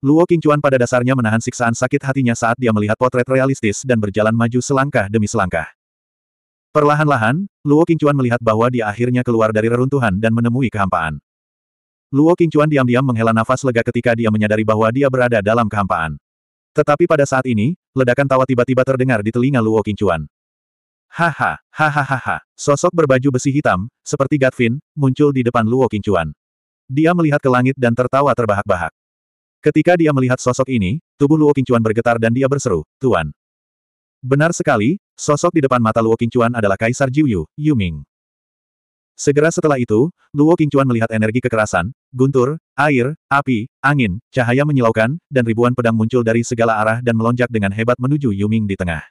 Luo Qingchuan pada dasarnya menahan siksaan sakit hatinya saat dia melihat potret realistis dan berjalan maju selangkah demi selangkah. Perlahan-lahan, Luo Qingchuan melihat bahwa dia akhirnya keluar dari reruntuhan dan menemui kehampaan. Luo Qingchuan diam-diam menghela nafas lega ketika dia menyadari bahwa dia berada dalam kehampaan. Tetapi pada saat ini, ledakan tawa tiba-tiba terdengar di telinga Luo Qingchuan. Haha, hahaha, sosok berbaju besi hitam, seperti Gatvin, muncul di depan Luo Qingchuan. Dia melihat ke langit dan tertawa terbahak-bahak. Ketika dia melihat sosok ini, tubuh Luo Qingchuan bergetar dan dia berseru, Tuan. Benar sekali, sosok di depan mata Luo Qingchuan adalah Kaisar Jiuyu, Yuming. Segera setelah itu, Luo Qingchuan melihat energi kekerasan, guntur, air, api, angin, cahaya menyilaukan, dan ribuan pedang muncul dari segala arah dan melonjak dengan hebat menuju Yuming di tengah.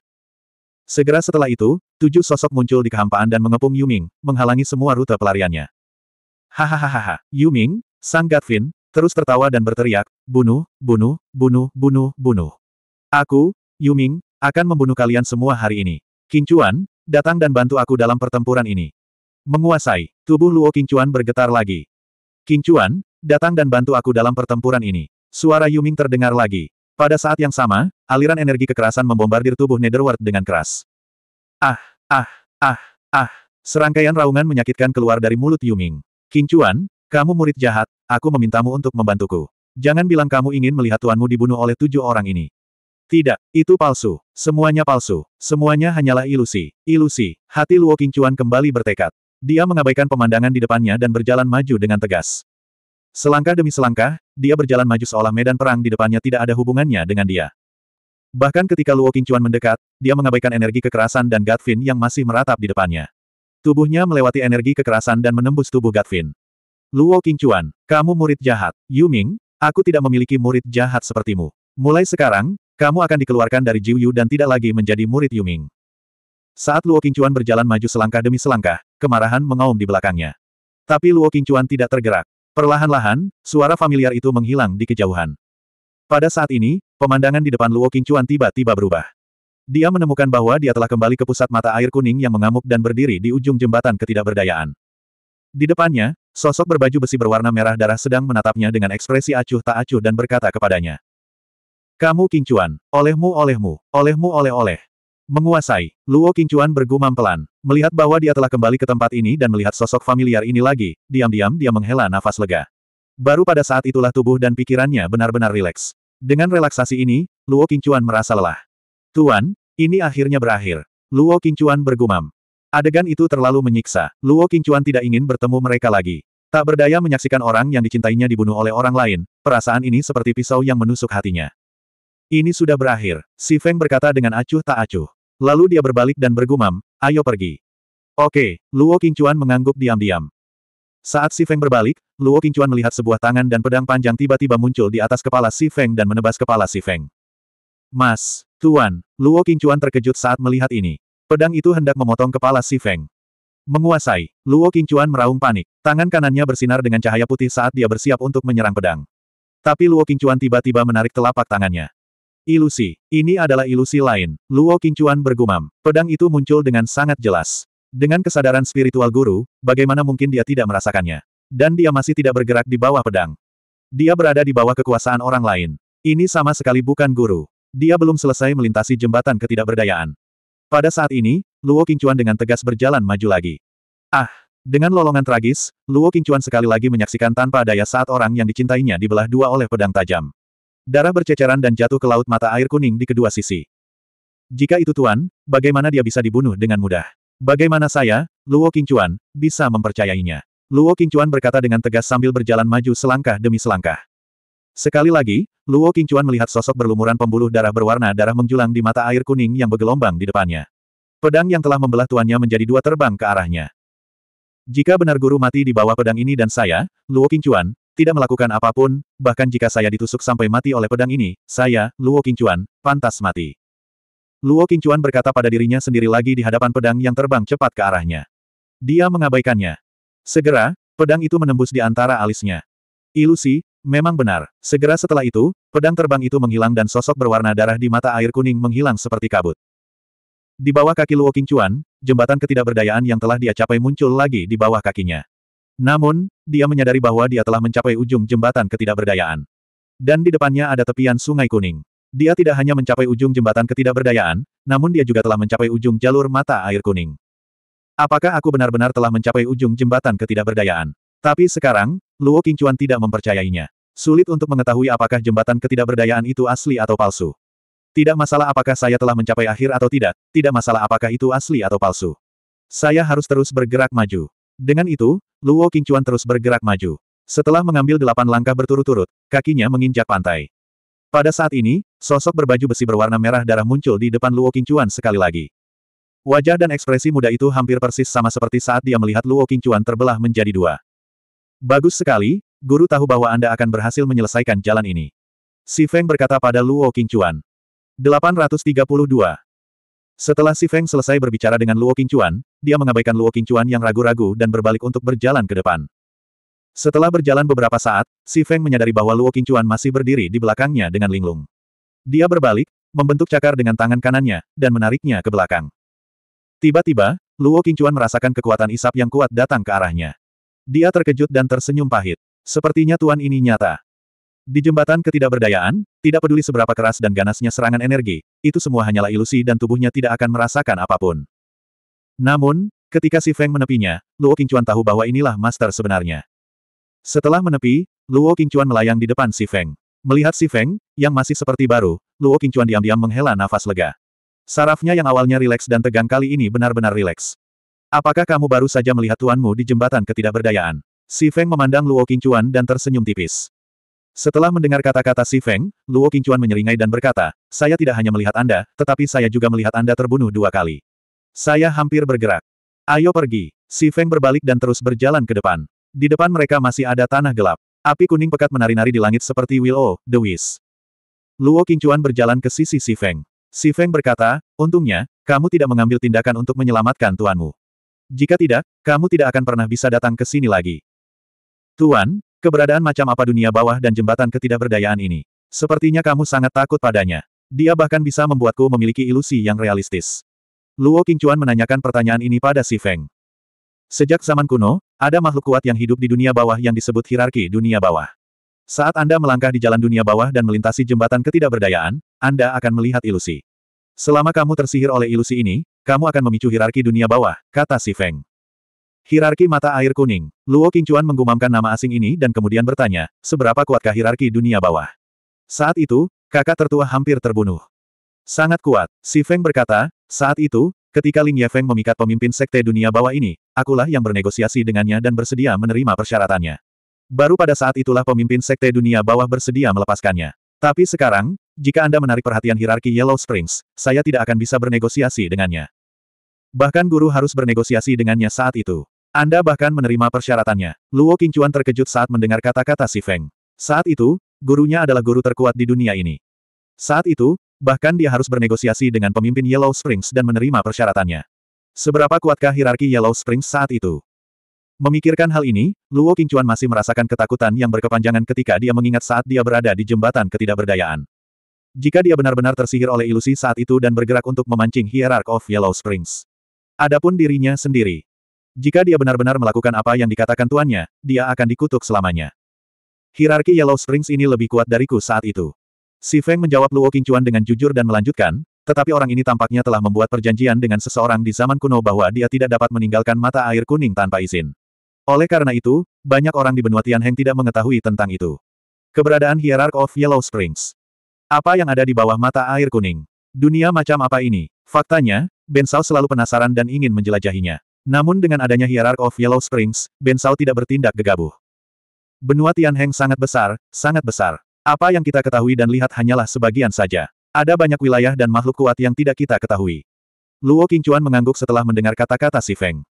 Segera setelah itu, tujuh sosok muncul di kehampaan dan mengepung Yuming, menghalangi semua rute pelariannya. Hahaha, Yuming, Sang Gatvin, Terus tertawa dan berteriak, bunuh, bunuh, bunuh, bunuh, bunuh. Aku, Yuming, akan membunuh kalian semua hari ini. Kincuan, datang dan bantu aku dalam pertempuran ini. Menguasai, tubuh Luo Kincuan bergetar lagi. Kincuan, datang dan bantu aku dalam pertempuran ini. Suara Yuming terdengar lagi. Pada saat yang sama, aliran energi kekerasan membombardir tubuh Netherworld dengan keras. Ah, ah, ah, ah. Serangkaian raungan menyakitkan keluar dari mulut Yuming. Kincuan, kamu murid jahat, aku memintamu untuk membantuku. Jangan bilang kamu ingin melihat tuanmu dibunuh oleh tujuh orang ini. Tidak, itu palsu. Semuanya palsu. Semuanya hanyalah ilusi. Ilusi. Hati Luo Qingcuan kembali bertekad. Dia mengabaikan pemandangan di depannya dan berjalan maju dengan tegas. Selangkah demi selangkah, dia berjalan maju seolah medan perang di depannya tidak ada hubungannya dengan dia. Bahkan ketika Luo Qingcuan mendekat, dia mengabaikan energi kekerasan dan Gatvin yang masih meratap di depannya. Tubuhnya melewati energi kekerasan dan menembus tubuh Gatvin. Luo Qingchuan, kamu murid jahat. Yuming, aku tidak memiliki murid jahat sepertimu. Mulai sekarang, kamu akan dikeluarkan dari Jiu Yu dan tidak lagi menjadi murid Yuming. Saat Luo Qingchuan berjalan maju selangkah demi selangkah, kemarahan mengaum di belakangnya. Tapi Luo Qingchuan tidak tergerak. Perlahan-lahan, suara familiar itu menghilang di kejauhan. Pada saat ini, pemandangan di depan Luo Qingchuan tiba-tiba berubah. Dia menemukan bahwa dia telah kembali ke pusat mata air kuning yang mengamuk dan berdiri di ujung jembatan ketidakberdayaan. Di depannya, Sosok berbaju besi berwarna merah darah sedang menatapnya dengan ekspresi acuh tak acuh dan berkata kepadanya. Kamu Kingcuan, olehmu olehmu, olehmu oleh-oleh. Menguasai, Luo Kingcuan bergumam pelan, melihat bahwa dia telah kembali ke tempat ini dan melihat sosok familiar ini lagi, diam-diam dia menghela nafas lega. Baru pada saat itulah tubuh dan pikirannya benar-benar rileks. Dengan relaksasi ini, Luo Kingcuan merasa lelah. Tuan, ini akhirnya berakhir. Luo Kingcuan bergumam. Adegan itu terlalu menyiksa. Luo Kingcuan tidak ingin bertemu mereka lagi. Tak berdaya menyaksikan orang yang dicintainya dibunuh oleh orang lain, perasaan ini seperti pisau yang menusuk hatinya. Ini sudah berakhir, Si Feng berkata dengan acuh tak acuh. Lalu dia berbalik dan bergumam, ayo pergi. Oke, Luo Qingchuan mengangguk diam-diam. Saat Si Feng berbalik, Luo Qingchuan melihat sebuah tangan dan pedang panjang tiba-tiba muncul di atas kepala Si Feng dan menebas kepala Si Feng. Mas, Tuan, Luo Qingchuan terkejut saat melihat ini. Pedang itu hendak memotong kepala Si Feng. Menguasai, Luo Qingchuan meraung panik. Tangan kanannya bersinar dengan cahaya putih saat dia bersiap untuk menyerang pedang. Tapi Luo Qingchuan tiba-tiba menarik telapak tangannya. Ilusi, ini adalah ilusi lain, Luo Qingchuan bergumam. Pedang itu muncul dengan sangat jelas. Dengan kesadaran spiritual guru, bagaimana mungkin dia tidak merasakannya? Dan dia masih tidak bergerak di bawah pedang. Dia berada di bawah kekuasaan orang lain. Ini sama sekali bukan guru. Dia belum selesai melintasi jembatan ketidakberdayaan. Pada saat ini, Luo Qingchuan dengan tegas berjalan maju lagi. Ah! Dengan lolongan tragis, Luo Qingchuan sekali lagi menyaksikan tanpa daya saat orang yang dicintainya dibelah dua oleh pedang tajam. Darah berceceran dan jatuh ke laut mata air kuning di kedua sisi. Jika itu Tuan, bagaimana dia bisa dibunuh dengan mudah? Bagaimana saya, Luo Qingchuan, bisa mempercayainya? Luo Qingchuan berkata dengan tegas sambil berjalan maju selangkah demi selangkah. Sekali lagi, Luo Qingchuan melihat sosok berlumuran pembuluh darah berwarna darah menjulang di mata air kuning yang bergelombang di depannya. Pedang yang telah membelah tuannya menjadi dua terbang ke arahnya. Jika benar guru mati di bawah pedang ini dan saya, Luo Qingchuan, tidak melakukan apapun, bahkan jika saya ditusuk sampai mati oleh pedang ini, saya, Luo Qingchuan, pantas mati. Luo Qingchuan berkata pada dirinya sendiri lagi di hadapan pedang yang terbang cepat ke arahnya. Dia mengabaikannya. Segera, pedang itu menembus di antara alisnya. Ilusi, memang benar. Segera setelah itu, pedang terbang itu menghilang dan sosok berwarna darah di mata air kuning menghilang seperti kabut. Di bawah kaki Luo Qingchuan, jembatan ketidakberdayaan yang telah dia capai muncul lagi di bawah kakinya. Namun, dia menyadari bahwa dia telah mencapai ujung jembatan ketidakberdayaan. Dan di depannya ada tepian sungai kuning. Dia tidak hanya mencapai ujung jembatan ketidakberdayaan, namun dia juga telah mencapai ujung jalur mata air kuning. Apakah aku benar-benar telah mencapai ujung jembatan ketidakberdayaan? Tapi sekarang, Luo Qingchuan tidak mempercayainya. Sulit untuk mengetahui apakah jembatan ketidakberdayaan itu asli atau palsu. Tidak masalah apakah saya telah mencapai akhir atau tidak, tidak masalah apakah itu asli atau palsu. Saya harus terus bergerak maju. Dengan itu, Luo Qingchuan terus bergerak maju. Setelah mengambil delapan langkah berturut-turut, kakinya menginjak pantai. Pada saat ini, sosok berbaju besi berwarna merah darah muncul di depan Luo Qingchuan sekali lagi. Wajah dan ekspresi muda itu hampir persis sama seperti saat dia melihat Luo Qingchuan terbelah menjadi dua. Bagus sekali, guru tahu bahwa Anda akan berhasil menyelesaikan jalan ini. Si Feng berkata pada Luo Qingchuan. 832. Setelah Si Feng selesai berbicara dengan Luo Qingchuan, dia mengabaikan Luo Qingchuan yang ragu-ragu dan berbalik untuk berjalan ke depan. Setelah berjalan beberapa saat, Si Feng menyadari bahwa Luo Qingchuan masih berdiri di belakangnya dengan linglung. Dia berbalik, membentuk cakar dengan tangan kanannya, dan menariknya ke belakang. Tiba-tiba, Luo Qingchuan merasakan kekuatan isap yang kuat datang ke arahnya. Dia terkejut dan tersenyum pahit. Sepertinya tuan ini nyata. Di jembatan ketidakberdayaan, tidak peduli seberapa keras dan ganasnya serangan energi, itu semua hanyalah ilusi dan tubuhnya tidak akan merasakan apapun. Namun, ketika si Feng menepinya, Luo Qingchuan tahu bahwa inilah master sebenarnya. Setelah menepi, Luo Qingchuan melayang di depan si Feng. Melihat si Feng, yang masih seperti baru, Luo Qingchuan diam-diam menghela nafas lega. Sarafnya yang awalnya rileks dan tegang kali ini benar-benar rileks. Apakah kamu baru saja melihat tuanmu di jembatan ketidakberdayaan? Si Feng memandang Luo Qingchuan dan tersenyum tipis. Setelah mendengar kata-kata Si Feng, Luo Qingchuan menyeringai dan berkata, saya tidak hanya melihat Anda, tetapi saya juga melihat Anda terbunuh dua kali. Saya hampir bergerak. Ayo pergi. Si Feng berbalik dan terus berjalan ke depan. Di depan mereka masih ada tanah gelap. Api kuning pekat menari-nari di langit seperti Willow, The Wiz. Luo Qingchuan berjalan ke sisi Si Feng. Si Feng berkata, untungnya, kamu tidak mengambil tindakan untuk menyelamatkan tuanmu. Jika tidak, kamu tidak akan pernah bisa datang ke sini lagi. Tuan, Keberadaan macam apa dunia bawah dan jembatan ketidakberdayaan ini? Sepertinya kamu sangat takut padanya. Dia bahkan bisa membuatku memiliki ilusi yang realistis. Luo Qingchuan menanyakan pertanyaan ini pada Si Feng. Sejak zaman kuno, ada makhluk kuat yang hidup di dunia bawah yang disebut hierarki dunia bawah. Saat Anda melangkah di jalan dunia bawah dan melintasi jembatan ketidakberdayaan, Anda akan melihat ilusi. Selama kamu tersihir oleh ilusi ini, kamu akan memicu hierarki dunia bawah, kata Si Feng. Hirarki mata air kuning. Luo Qingchuan menggumamkan nama asing ini dan kemudian bertanya, seberapa kuatkah hirarki dunia bawah? Saat itu, kakak tertua hampir terbunuh. Sangat kuat, Si Feng berkata, saat itu, ketika Ling Yefeng memikat pemimpin sekte dunia bawah ini, akulah yang bernegosiasi dengannya dan bersedia menerima persyaratannya. Baru pada saat itulah pemimpin sekte dunia bawah bersedia melepaskannya. Tapi sekarang, jika Anda menarik perhatian hirarki Yellow Springs, saya tidak akan bisa bernegosiasi dengannya. Bahkan guru harus bernegosiasi dengannya saat itu. Anda bahkan menerima persyaratannya. Luo Qingchuan terkejut saat mendengar kata-kata Si Feng. Saat itu, gurunya adalah guru terkuat di dunia ini. Saat itu, bahkan dia harus bernegosiasi dengan pemimpin Yellow Springs dan menerima persyaratannya. Seberapa kuatkah hierarki Yellow Springs saat itu? Memikirkan hal ini, Luo Qingchuan masih merasakan ketakutan yang berkepanjangan ketika dia mengingat saat dia berada di jembatan ketidakberdayaan. Jika dia benar-benar tersihir oleh ilusi saat itu dan bergerak untuk memancing Hierarch of Yellow Springs. Adapun dirinya sendiri. Jika dia benar-benar melakukan apa yang dikatakan tuannya, dia akan dikutuk selamanya. Hierarki Yellow Springs ini lebih kuat dariku saat itu. Si Feng menjawab Luo Qingchuan dengan jujur dan melanjutkan, tetapi orang ini tampaknya telah membuat perjanjian dengan seseorang di zaman kuno bahwa dia tidak dapat meninggalkan mata air kuning tanpa izin. Oleh karena itu, banyak orang di benua Tianheng tidak mengetahui tentang itu. Keberadaan Hierarch of Yellow Springs. Apa yang ada di bawah mata air kuning? Dunia macam apa ini? Faktanya, Ben Shao selalu penasaran dan ingin menjelajahinya. Namun dengan adanya Hierarch of Yellow Springs, Ben Sao tidak bertindak gegabah. Benua Tianheng sangat besar, sangat besar. Apa yang kita ketahui dan lihat hanyalah sebagian saja. Ada banyak wilayah dan makhluk kuat yang tidak kita ketahui. Luo Qingchuan mengangguk setelah mendengar kata-kata Si Feng.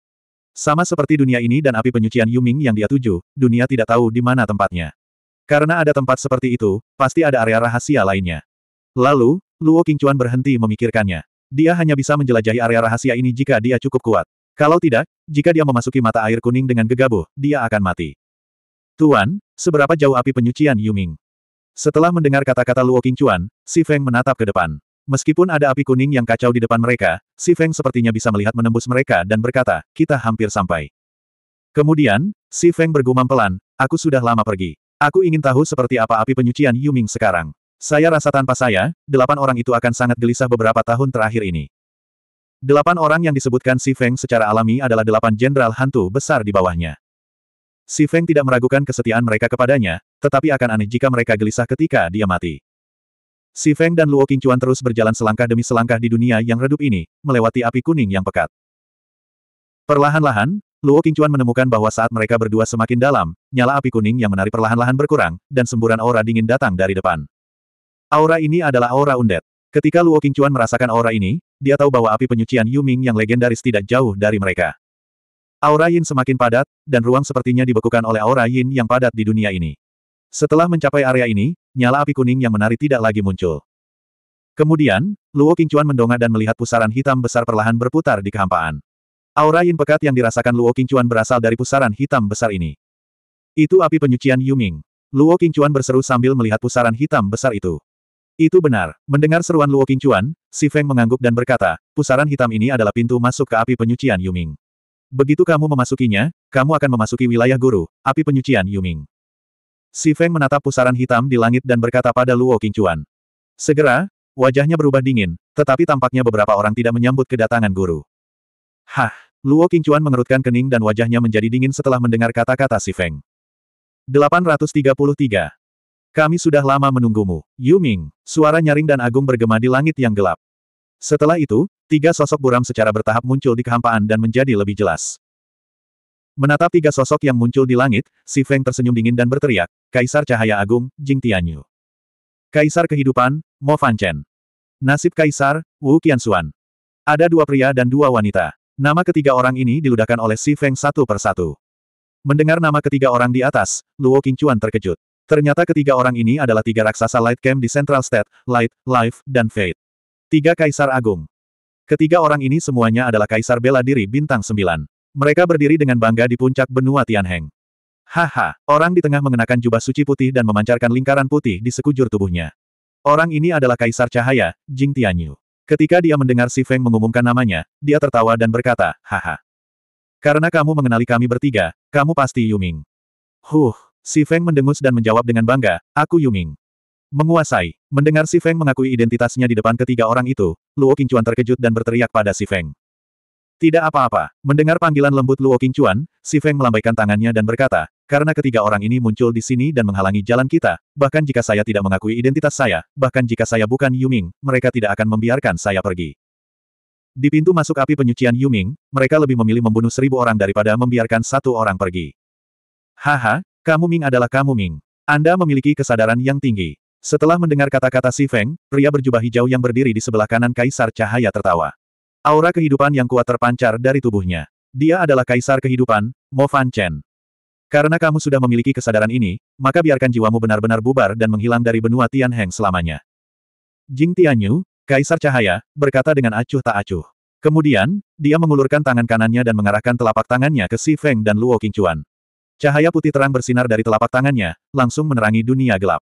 Sama seperti dunia ini dan api penyucian Yuming yang dia tuju, dunia tidak tahu di mana tempatnya. Karena ada tempat seperti itu, pasti ada area rahasia lainnya. Lalu, Luo Qingchuan berhenti memikirkannya. Dia hanya bisa menjelajahi area rahasia ini jika dia cukup kuat. Kalau tidak, jika dia memasuki mata air kuning dengan gegabah, dia akan mati. Tuan, seberapa jauh api penyucian Yuming? Setelah mendengar kata-kata Luo Qingchuan, Si Feng menatap ke depan. Meskipun ada api kuning yang kacau di depan mereka, Si Feng sepertinya bisa melihat menembus mereka dan berkata, kita hampir sampai. Kemudian, Si Feng bergumam pelan, aku sudah lama pergi. Aku ingin tahu seperti apa api penyucian Yuming sekarang. Saya rasa tanpa saya, delapan orang itu akan sangat gelisah beberapa tahun terakhir ini. Delapan orang yang disebutkan Si Feng secara alami adalah delapan jenderal hantu besar di bawahnya. Si Feng tidak meragukan kesetiaan mereka kepadanya, tetapi akan aneh jika mereka gelisah ketika dia mati. Si Feng dan Luo Qingchuan terus berjalan selangkah demi selangkah di dunia yang redup ini, melewati api kuning yang pekat. Perlahan-lahan, Luo Qingchuan menemukan bahwa saat mereka berdua semakin dalam, nyala api kuning yang menari perlahan-lahan berkurang, dan semburan aura dingin datang dari depan. Aura ini adalah aura undet. Ketika Luo Qingchuan merasakan aura ini, dia tahu bahwa api penyucian Yuming yang legendaris tidak jauh dari mereka. Aura Yin semakin padat, dan ruang sepertinya dibekukan oleh aura Yin yang padat di dunia ini. Setelah mencapai area ini, nyala api kuning yang menari tidak lagi muncul. Kemudian, Luo Qingchuan mendongak dan melihat pusaran hitam besar perlahan berputar di kehampaan. Aura Yin pekat yang dirasakan Luo Qingchuan berasal dari pusaran hitam besar ini. Itu api penyucian Yuming. Luo Qingchuan berseru sambil melihat pusaran hitam besar itu. Itu benar. Mendengar seruan Luo Qingchuan, Si Feng mengangguk dan berkata, pusaran hitam ini adalah pintu masuk ke api penyucian Yuming. Begitu kamu memasukinya, kamu akan memasuki wilayah guru, api penyucian Yuming. Si Feng menatap pusaran hitam di langit dan berkata pada Luo Qingchuan. Segera, wajahnya berubah dingin, tetapi tampaknya beberapa orang tidak menyambut kedatangan guru. Hah! Luo Qingchuan mengerutkan kening dan wajahnya menjadi dingin setelah mendengar kata-kata Si Feng. 833 kami sudah lama menunggumu. Yu Ming. suara nyaring dan agung bergema di langit yang gelap. Setelah itu, tiga sosok buram secara bertahap muncul di kehampaan dan menjadi lebih jelas. Menatap tiga sosok yang muncul di langit, Si Feng tersenyum dingin dan berteriak, Kaisar Cahaya Agung, Jing Tianyu. Kaisar Kehidupan, Mo Fan Chen. Nasib Kaisar, Wu Qianxuan. Ada dua pria dan dua wanita. Nama ketiga orang ini diludahkan oleh Si Feng satu persatu. Mendengar nama ketiga orang di atas, Luo Qingchuan terkejut. Ternyata ketiga orang ini adalah tiga raksasa Light Camp di Central State, Light, Life, dan Fate. Tiga Kaisar Agung. Ketiga orang ini semuanya adalah Kaisar Bela Diri Bintang Sembilan. Mereka berdiri dengan bangga di puncak benua Tianheng. Haha, orang di tengah mengenakan jubah suci putih dan memancarkan lingkaran putih di sekujur tubuhnya. Orang ini adalah Kaisar Cahaya, Jing Tianyu. Ketika dia mendengar Si Feng mengumumkan namanya, dia tertawa dan berkata, Haha. Karena kamu mengenali kami bertiga, kamu pasti Yuming. Huh, Si Feng mendengus dan menjawab dengan bangga, aku Yuming. Menguasai. Mendengar Si Feng mengakui identitasnya di depan ketiga orang itu, Luo Qingchuan terkejut dan berteriak pada Si Feng. Tidak apa-apa. Mendengar panggilan lembut Luo Qingchuan, Si Feng melambaikan tangannya dan berkata, karena ketiga orang ini muncul di sini dan menghalangi jalan kita, bahkan jika saya tidak mengakui identitas saya, bahkan jika saya bukan Yuming, mereka tidak akan membiarkan saya pergi. Di pintu masuk api penyucian Yuming, mereka lebih memilih membunuh seribu orang daripada membiarkan satu orang pergi. Haha, kamu Ming adalah kamu Ming. Anda memiliki kesadaran yang tinggi. Setelah mendengar kata-kata Si Feng, pria berjubah hijau yang berdiri di sebelah kanan Kaisar Cahaya tertawa. Aura kehidupan yang kuat terpancar dari tubuhnya. Dia adalah Kaisar Kehidupan, Mo Fan Chen. Karena kamu sudah memiliki kesadaran ini, maka biarkan jiwamu benar-benar bubar dan menghilang dari benua Tian Heng selamanya. Jing Tianyu, Kaisar Cahaya, berkata dengan acuh tak acuh. Kemudian, dia mengulurkan tangan kanannya dan mengarahkan telapak tangannya ke Si Feng dan Luo Qingchuan. Cahaya putih terang bersinar dari telapak tangannya, langsung menerangi dunia gelap.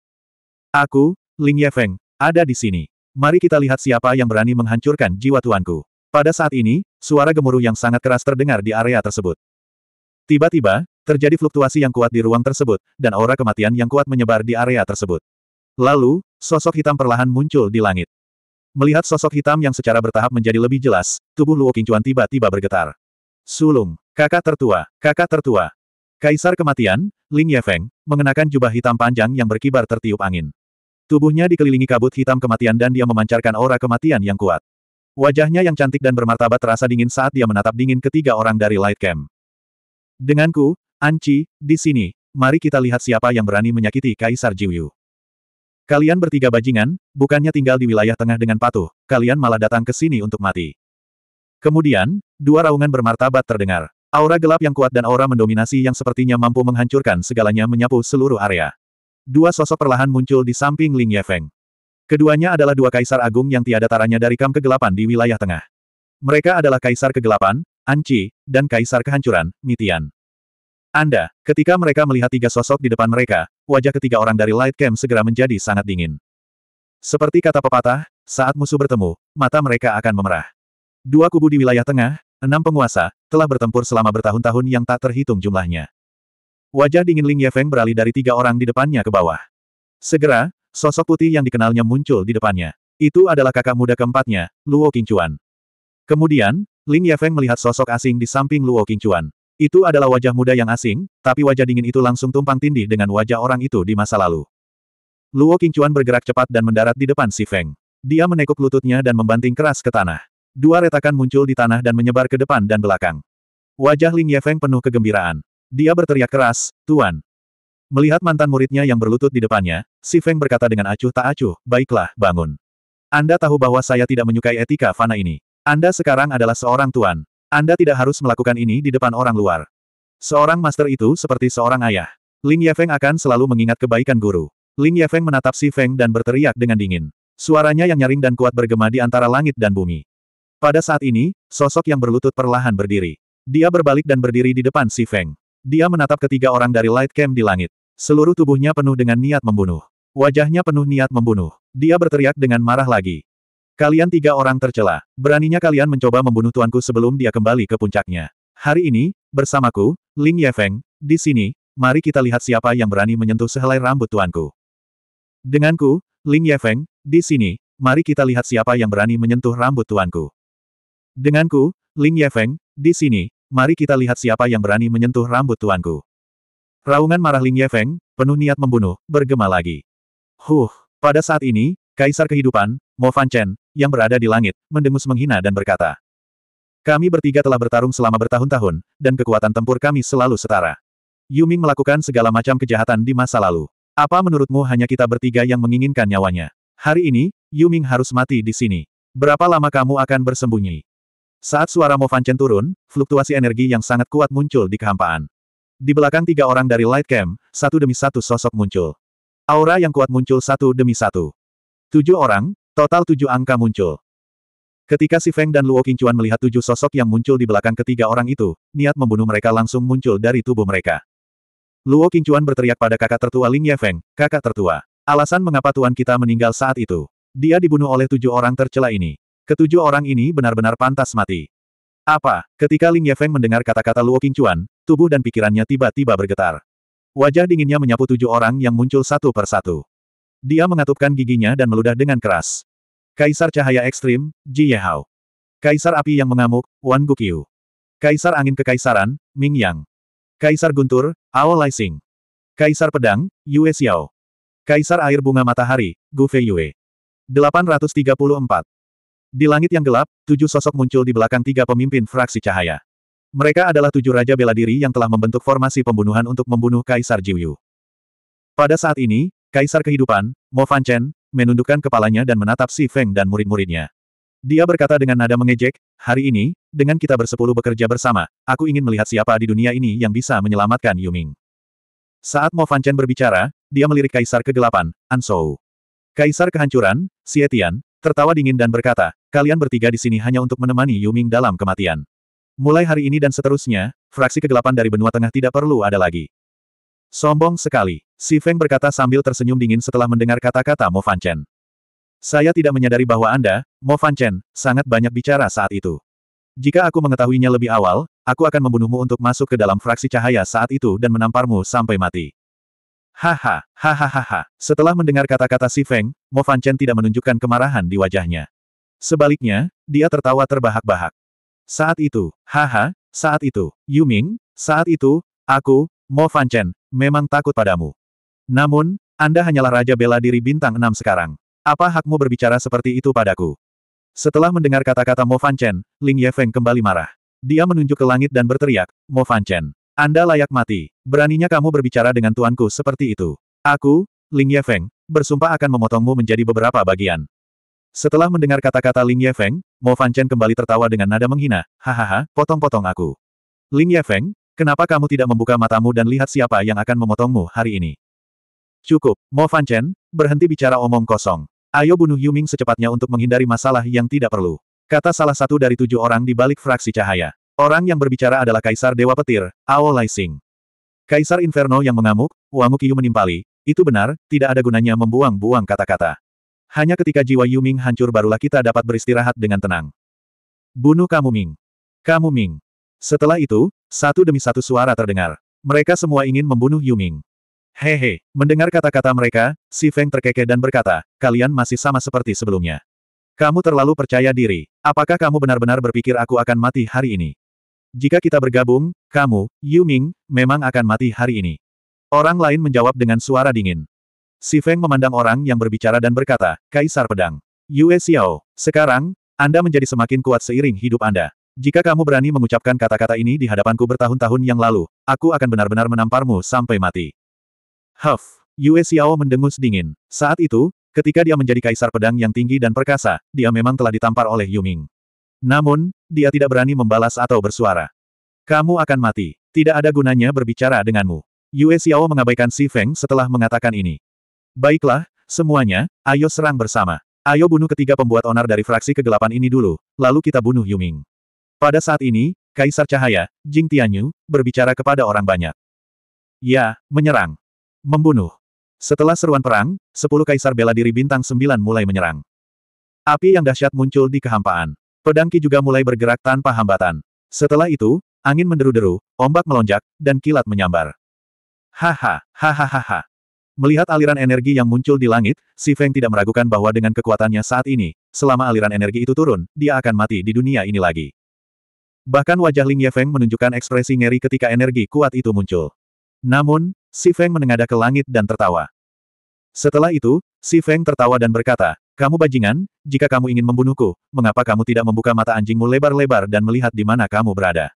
Aku, Ling Yefeng, ada di sini. Mari kita lihat siapa yang berani menghancurkan jiwa tuanku. Pada saat ini, suara gemuruh yang sangat keras terdengar di area tersebut. Tiba-tiba, terjadi fluktuasi yang kuat di ruang tersebut, dan aura kematian yang kuat menyebar di area tersebut. Lalu, sosok hitam perlahan muncul di langit. Melihat sosok hitam yang secara bertahap menjadi lebih jelas, tubuh Luo Qingchuan tiba-tiba bergetar. Sulung, kakak tertua, kakak tertua, Kaisar kematian, Ling Yefeng, mengenakan jubah hitam panjang yang berkibar tertiup angin. Tubuhnya dikelilingi kabut hitam kematian dan dia memancarkan aura kematian yang kuat. Wajahnya yang cantik dan bermartabat terasa dingin saat dia menatap dingin ketiga orang dari Light Camp. Denganku, Anci, di sini, mari kita lihat siapa yang berani menyakiti Kaisar Jiuyu. Kalian bertiga bajingan, bukannya tinggal di wilayah tengah dengan patuh, kalian malah datang ke sini untuk mati. Kemudian, dua raungan bermartabat terdengar. Aura gelap yang kuat dan aura mendominasi yang sepertinya mampu menghancurkan segalanya menyapu seluruh area. Dua sosok perlahan muncul di samping Ling Yefeng. Keduanya adalah dua kaisar agung yang tiada taranya dari kam kegelapan di wilayah tengah. Mereka adalah kaisar kegelapan, Anci, dan kaisar kehancuran, Mitian. Anda, ketika mereka melihat tiga sosok di depan mereka, wajah ketiga orang dari Light Camp segera menjadi sangat dingin. Seperti kata pepatah, saat musuh bertemu, mata mereka akan memerah. Dua kubu di wilayah tengah, Enam penguasa, telah bertempur selama bertahun-tahun yang tak terhitung jumlahnya. Wajah dingin Ling Yefeng beralih dari tiga orang di depannya ke bawah. Segera, sosok putih yang dikenalnya muncul di depannya. Itu adalah kakak muda keempatnya, Luo Qingchuan. Kemudian, Ling Yefeng melihat sosok asing di samping Luo Qingchuan. Itu adalah wajah muda yang asing, tapi wajah dingin itu langsung tumpang tindih dengan wajah orang itu di masa lalu. Luo Qingchuan bergerak cepat dan mendarat di depan Si Feng. Dia menekuk lututnya dan membanting keras ke tanah. Dua retakan muncul di tanah dan menyebar ke depan dan belakang. Wajah Ling Yefeng penuh kegembiraan. Dia berteriak keras, Tuan. Melihat mantan muridnya yang berlutut di depannya, Si Feng berkata dengan acuh tak acuh, baiklah, bangun. Anda tahu bahwa saya tidak menyukai etika fana ini. Anda sekarang adalah seorang tuan. Anda tidak harus melakukan ini di depan orang luar. Seorang master itu seperti seorang ayah. Ling Yefeng akan selalu mengingat kebaikan guru. Ling Yefeng menatap Si Feng dan berteriak dengan dingin. Suaranya yang nyaring dan kuat bergema di antara langit dan bumi. Pada saat ini, sosok yang berlutut perlahan berdiri. Dia berbalik dan berdiri di depan Si Feng. Dia menatap ketiga orang dari Light Camp di langit. Seluruh tubuhnya penuh dengan niat membunuh. Wajahnya penuh niat membunuh. Dia berteriak dengan marah lagi. Kalian tiga orang tercela. Beraninya kalian mencoba membunuh tuanku sebelum dia kembali ke puncaknya. Hari ini, bersamaku, Ling Yefeng, di sini, mari kita lihat siapa yang berani menyentuh sehelai rambut tuanku. Denganku, Ling Yefeng, di sini, mari kita lihat siapa yang berani menyentuh rambut tuanku. Denganku, Ling Yefeng, di sini, mari kita lihat siapa yang berani menyentuh rambut tuanku. Raungan marah Ling Yefeng, penuh niat membunuh, bergema lagi. Huh, pada saat ini, Kaisar Kehidupan, Mo Fan Chen, yang berada di langit, mendengus menghina dan berkata. Kami bertiga telah bertarung selama bertahun-tahun, dan kekuatan tempur kami selalu setara. Yuming melakukan segala macam kejahatan di masa lalu. Apa menurutmu hanya kita bertiga yang menginginkan nyawanya? Hari ini, Yuming harus mati di sini. Berapa lama kamu akan bersembunyi? Saat suara Mo Fanchen turun, fluktuasi energi yang sangat kuat muncul di kehampaan. Di belakang tiga orang dari Light Camp, satu demi satu sosok muncul. Aura yang kuat muncul satu demi satu. Tujuh orang, total tujuh angka muncul. Ketika Si Feng dan Luo Qingchuan melihat tujuh sosok yang muncul di belakang ketiga orang itu, niat membunuh mereka langsung muncul dari tubuh mereka. Luo Qingchuan berteriak pada kakak tertua Ling Yefeng, kakak tertua. Alasan mengapa tuan kita meninggal saat itu. Dia dibunuh oleh tujuh orang tercela ini. Ketujuh orang ini benar-benar pantas mati. Apa? Ketika Ling Yefeng mendengar kata-kata Luo Qingchuan, tubuh dan pikirannya tiba-tiba bergetar. Wajah dinginnya menyapu tujuh orang yang muncul satu per satu. Dia mengatupkan giginya dan meludah dengan keras. Kaisar Cahaya Ekstrim, Ji Yehao. Kaisar Api yang mengamuk, Wan Guqiu. Kaisar Angin Kekaisaran, Ming Yang. Kaisar Guntur, Ao Lai Sing. Kaisar Pedang, Yue Xiao. Kaisar Air Bunga Matahari, Gu Fei Yue. 834. Di langit yang gelap, tujuh sosok muncul di belakang tiga pemimpin fraksi cahaya. Mereka adalah tujuh raja bela diri yang telah membentuk formasi pembunuhan untuk membunuh Kaisar Jiuyu. Pada saat ini, Kaisar kehidupan, Mo Fan Chen, menundukkan kepalanya dan menatap Si Feng dan murid-muridnya. Dia berkata dengan nada mengejek, hari ini, dengan kita bersepuluh bekerja bersama, aku ingin melihat siapa di dunia ini yang bisa menyelamatkan Yuming. Saat Mo Fan Chen berbicara, dia melirik Kaisar kegelapan, Ansou. Kaisar kehancuran, Tian, tertawa dingin dan berkata, Kalian bertiga di sini hanya untuk menemani Yuming dalam kematian. Mulai hari ini dan seterusnya, fraksi kegelapan dari benua tengah tidak perlu ada lagi. Sombong sekali, Si Feng berkata sambil tersenyum dingin setelah mendengar kata-kata Mo Fan Chen. Saya tidak menyadari bahwa Anda, Mo Fan Chen, sangat banyak bicara saat itu. Jika aku mengetahuinya lebih awal, aku akan membunuhmu untuk masuk ke dalam fraksi cahaya saat itu dan menamparmu sampai mati. Haha, hahaha. Setelah mendengar kata-kata Si Feng, Mo Fan Chen tidak menunjukkan kemarahan di wajahnya. Sebaliknya, dia tertawa terbahak-bahak. Saat itu, haha, saat itu, Yuming, saat itu, aku, Mo Fan Chen, memang takut padamu. Namun, Anda hanyalah Raja Bela Diri Bintang 6 sekarang. Apa hakmu berbicara seperti itu padaku? Setelah mendengar kata-kata Mo Fan Chen, Ling Yefeng kembali marah. Dia menunjuk ke langit dan berteriak, Mo Fan Chen, Anda layak mati. Beraninya kamu berbicara dengan tuanku seperti itu. Aku, Ling Yefeng, bersumpah akan memotongmu menjadi beberapa bagian. Setelah mendengar kata-kata Ling Yefeng, Mo Fanchen kembali tertawa dengan nada menghina, hahaha, potong-potong aku. Ling Yefeng, kenapa kamu tidak membuka matamu dan lihat siapa yang akan memotongmu hari ini? Cukup, Mo Fanchen, berhenti bicara omong kosong. Ayo bunuh Yuming secepatnya untuk menghindari masalah yang tidak perlu. Kata salah satu dari tujuh orang di balik fraksi cahaya. Orang yang berbicara adalah Kaisar Dewa Petir, Ao Lai Sing. Kaisar Inferno yang mengamuk, Wangu Qiu menimpali, itu benar, tidak ada gunanya membuang-buang kata-kata. Hanya ketika jiwa Yu Ming hancur barulah kita dapat beristirahat dengan tenang. Bunuh kamu Ming. Kamu Ming. Setelah itu, satu demi satu suara terdengar. Mereka semua ingin membunuh Yu Ming. Hehe, mendengar kata-kata mereka, Si Feng terkekeh dan berkata, kalian masih sama seperti sebelumnya. Kamu terlalu percaya diri. Apakah kamu benar-benar berpikir aku akan mati hari ini? Jika kita bergabung, kamu, Yu Ming, memang akan mati hari ini. Orang lain menjawab dengan suara dingin. Si Feng memandang orang yang berbicara dan berkata, Kaisar Pedang. Yue Xiao, sekarang, Anda menjadi semakin kuat seiring hidup Anda. Jika kamu berani mengucapkan kata-kata ini di hadapanku bertahun-tahun yang lalu, aku akan benar-benar menamparmu sampai mati. Huff! Yue Xiao mendengus dingin. Saat itu, ketika dia menjadi kaisar pedang yang tinggi dan perkasa, dia memang telah ditampar oleh Yuming. Namun, dia tidak berani membalas atau bersuara. Kamu akan mati. Tidak ada gunanya berbicara denganmu. Yue Xiao mengabaikan Si Feng setelah mengatakan ini. Baiklah, semuanya, ayo serang bersama. Ayo bunuh ketiga pembuat onar dari fraksi kegelapan ini dulu, lalu kita bunuh Yuming. Pada saat ini, Kaisar Cahaya, Jing Tianyu, berbicara kepada orang banyak. Ya, menyerang. Membunuh. Setelah seruan perang, sepuluh kaisar bela diri bintang sembilan mulai menyerang. Api yang dahsyat muncul di kehampaan. Pedangki juga mulai bergerak tanpa hambatan. Setelah itu, angin menderu-deru, ombak melonjak, dan kilat menyambar. Haha, hahaha. Melihat aliran energi yang muncul di langit, Si Feng tidak meragukan bahwa dengan kekuatannya saat ini, selama aliran energi itu turun, dia akan mati di dunia ini lagi. Bahkan wajah Ling Yefeng menunjukkan ekspresi ngeri ketika energi kuat itu muncul. Namun, Si Feng menengadah ke langit dan tertawa. Setelah itu, Si Feng tertawa dan berkata, Kamu bajingan, jika kamu ingin membunuhku, mengapa kamu tidak membuka mata anjingmu lebar-lebar dan melihat di mana kamu berada?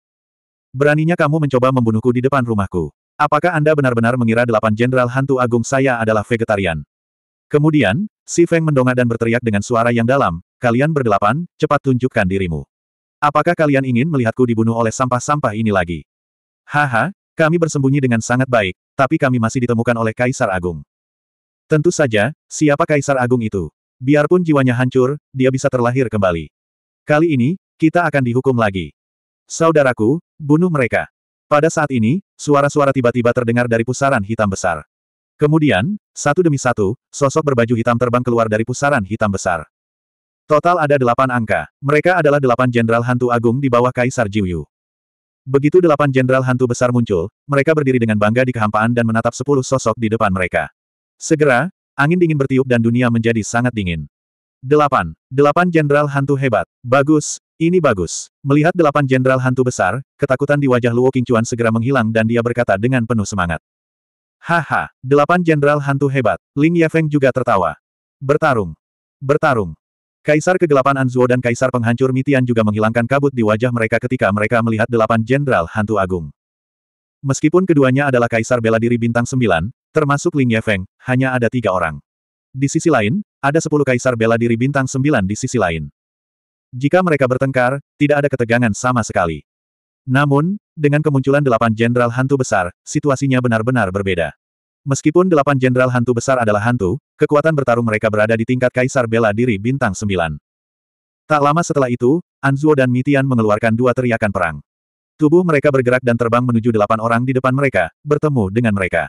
Beraninya kamu mencoba membunuhku di depan rumahku. Apakah Anda benar-benar mengira delapan jenderal hantu agung saya adalah vegetarian? Kemudian, si Feng mendongak dan berteriak dengan suara yang dalam, kalian berdelapan, cepat tunjukkan dirimu. Apakah kalian ingin melihatku dibunuh oleh sampah-sampah ini lagi? Haha, kami bersembunyi dengan sangat baik, tapi kami masih ditemukan oleh Kaisar Agung. Tentu saja, siapa Kaisar Agung itu? Biarpun jiwanya hancur, dia bisa terlahir kembali. Kali ini, kita akan dihukum lagi. Saudaraku, bunuh mereka. Pada saat ini, suara-suara tiba-tiba terdengar dari pusaran hitam besar. Kemudian, satu demi satu, sosok berbaju hitam terbang keluar dari pusaran hitam besar. Total ada delapan angka. Mereka adalah delapan jenderal hantu agung di bawah Kaisar Jiuyu. Begitu delapan jenderal hantu besar muncul, mereka berdiri dengan bangga di kehampaan dan menatap sepuluh sosok di depan mereka. Segera, angin dingin bertiup dan dunia menjadi sangat dingin. Delapan. Delapan jenderal hantu hebat. Bagus, ini bagus. Melihat delapan jenderal hantu besar, ketakutan di wajah Luo Qingchuan segera menghilang dan dia berkata dengan penuh semangat. Haha, delapan jenderal hantu hebat. Ling Yefeng juga tertawa. Bertarung. Bertarung. Kaisar kegelapan Anzuo dan Kaisar penghancur Mitian juga menghilangkan kabut di wajah mereka ketika mereka melihat delapan jenderal hantu agung. Meskipun keduanya adalah Kaisar bela diri bintang sembilan, termasuk Ling Yefeng, hanya ada tiga orang. Di sisi lain, ada sepuluh Kaisar bela diri bintang sembilan di sisi lain. Jika mereka bertengkar, tidak ada ketegangan sama sekali. Namun, dengan kemunculan delapan jenderal hantu besar, situasinya benar-benar berbeda. Meskipun delapan jenderal hantu besar adalah hantu, kekuatan bertarung mereka berada di tingkat kaisar bela diri bintang sembilan. Tak lama setelah itu, Anzuo dan Mitian mengeluarkan dua teriakan perang. Tubuh mereka bergerak dan terbang menuju delapan orang di depan mereka, bertemu dengan mereka.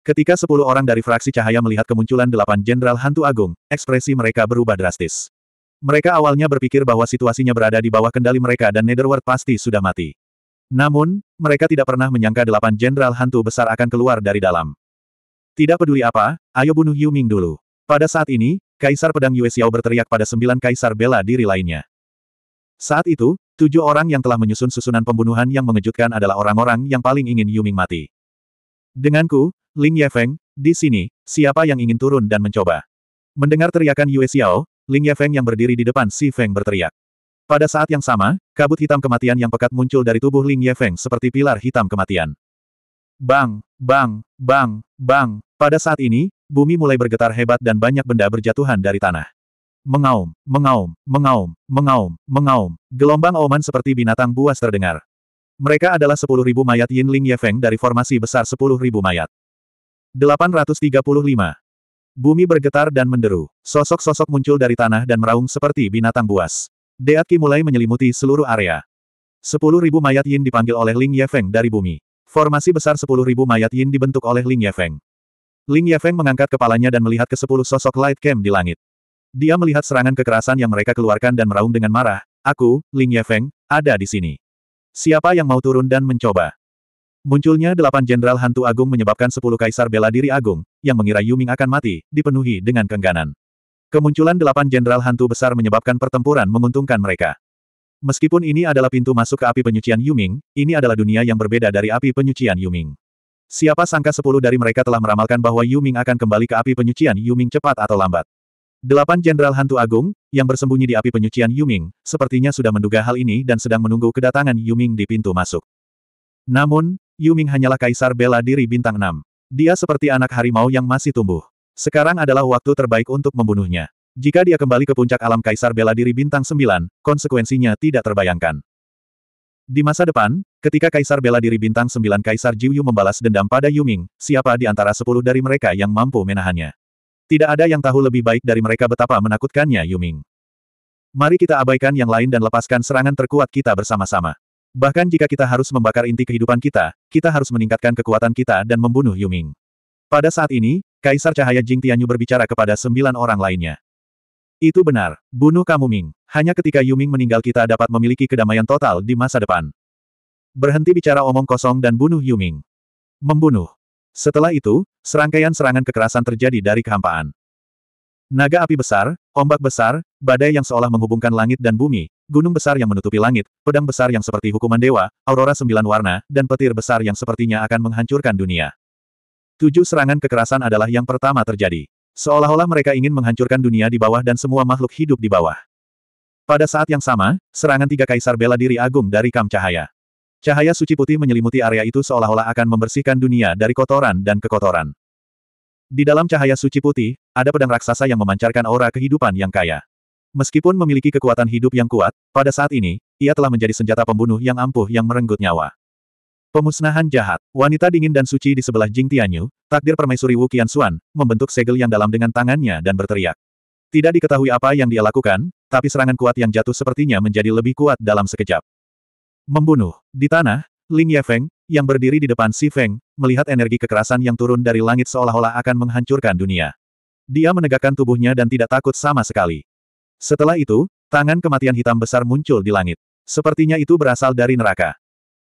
Ketika sepuluh orang dari fraksi cahaya melihat kemunculan delapan jenderal hantu agung, ekspresi mereka berubah drastis. Mereka awalnya berpikir bahwa situasinya berada di bawah kendali mereka dan Netherworld pasti sudah mati. Namun, mereka tidak pernah menyangka delapan jenderal hantu besar akan keluar dari dalam. Tidak peduli apa, ayo bunuh Yu Ming dulu. Pada saat ini, Kaisar Pedang Yue Xiao berteriak pada sembilan kaisar bela diri lainnya. Saat itu, tujuh orang yang telah menyusun susunan pembunuhan yang mengejutkan adalah orang-orang yang paling ingin Yu Ming mati. Denganku, Ling Yefeng, di sini, siapa yang ingin turun dan mencoba? Mendengar teriakan Yue Xiao, Ling Yefeng yang berdiri di depan Si Feng berteriak. Pada saat yang sama, kabut hitam kematian yang pekat muncul dari tubuh Ling Yefeng seperti pilar hitam kematian. Bang, bang, bang, bang. Pada saat ini, bumi mulai bergetar hebat dan banyak benda berjatuhan dari tanah. Mengaum, mengaum, mengaum, mengaum, mengaum. Gelombang oman seperti binatang buas terdengar. Mereka adalah sepuluh ribu mayat Yin Ling Yefeng dari formasi besar sepuluh ribu mayat. 835. Bumi bergetar dan menderu. Sosok-sosok muncul dari tanah dan meraung seperti binatang buas. Deatki mulai menyelimuti seluruh area. Sepuluh ribu mayat Yin dipanggil oleh Ling Yefeng dari bumi. Formasi besar sepuluh ribu mayat Yin dibentuk oleh Ling Yefeng. Ling Yefeng mengangkat kepalanya dan melihat ke sepuluh sosok Light Camp di langit. Dia melihat serangan kekerasan yang mereka keluarkan dan meraung dengan marah. Aku, Ling Yefeng, ada di sini. Siapa yang mau turun dan mencoba? Munculnya delapan jenderal hantu agung menyebabkan sepuluh kaisar bela diri agung, yang mengira Yuming akan mati, dipenuhi dengan kengganan. Kemunculan delapan jenderal hantu besar menyebabkan pertempuran menguntungkan mereka. Meskipun ini adalah pintu masuk ke api penyucian Yuming, ini adalah dunia yang berbeda dari api penyucian Yuming. Siapa sangka sepuluh dari mereka telah meramalkan bahwa Yuming akan kembali ke api penyucian Yuming cepat atau lambat. Delapan jenderal hantu agung, yang bersembunyi di api penyucian Yuming, sepertinya sudah menduga hal ini dan sedang menunggu kedatangan Yuming di pintu masuk. Namun, Yuming hanyalah kaisar bela diri bintang 6. Dia seperti anak harimau yang masih tumbuh. Sekarang adalah waktu terbaik untuk membunuhnya. Jika dia kembali ke puncak alam kaisar bela diri bintang 9, konsekuensinya tidak terbayangkan. Di masa depan, ketika kaisar bela diri bintang 9 kaisar Jiuyu membalas dendam pada Yuming, siapa di antara 10 dari mereka yang mampu menahannya? Tidak ada yang tahu lebih baik dari mereka betapa menakutkannya Yuming. Mari kita abaikan yang lain dan lepaskan serangan terkuat kita bersama-sama. Bahkan jika kita harus membakar inti kehidupan kita, kita harus meningkatkan kekuatan kita dan membunuh Yuming. Pada saat ini, Kaisar Cahaya Jing Tianyu berbicara kepada sembilan orang lainnya. Itu benar, bunuh kamu Ming. Hanya ketika Yuming meninggal kita dapat memiliki kedamaian total di masa depan. Berhenti bicara omong kosong dan bunuh Yuming. Membunuh. Setelah itu, serangkaian serangan kekerasan terjadi dari kehampaan. Naga api besar, ombak besar, badai yang seolah menghubungkan langit dan bumi, gunung besar yang menutupi langit, pedang besar yang seperti hukuman dewa, aurora sembilan warna, dan petir besar yang sepertinya akan menghancurkan dunia. Tujuh serangan kekerasan adalah yang pertama terjadi. Seolah-olah mereka ingin menghancurkan dunia di bawah dan semua makhluk hidup di bawah. Pada saat yang sama, serangan tiga kaisar bela diri agung dari Kam Cahaya. Cahaya suci putih menyelimuti area itu seolah-olah akan membersihkan dunia dari kotoran dan kekotoran. Di dalam cahaya suci putih, ada pedang raksasa yang memancarkan aura kehidupan yang kaya. Meskipun memiliki kekuatan hidup yang kuat, pada saat ini, ia telah menjadi senjata pembunuh yang ampuh yang merenggut nyawa. Pemusnahan jahat, wanita dingin dan suci di sebelah Jing Tianyu, takdir permaisuri Wu Qianxuan, membentuk segel yang dalam dengan tangannya dan berteriak. Tidak diketahui apa yang dia lakukan, tapi serangan kuat yang jatuh sepertinya menjadi lebih kuat dalam sekejap. Membunuh. Di tanah, Ling Yefeng, yang berdiri di depan Si Feng, melihat energi kekerasan yang turun dari langit seolah-olah akan menghancurkan dunia. Dia menegakkan tubuhnya dan tidak takut sama sekali. Setelah itu, tangan kematian hitam besar muncul di langit. Sepertinya itu berasal dari neraka.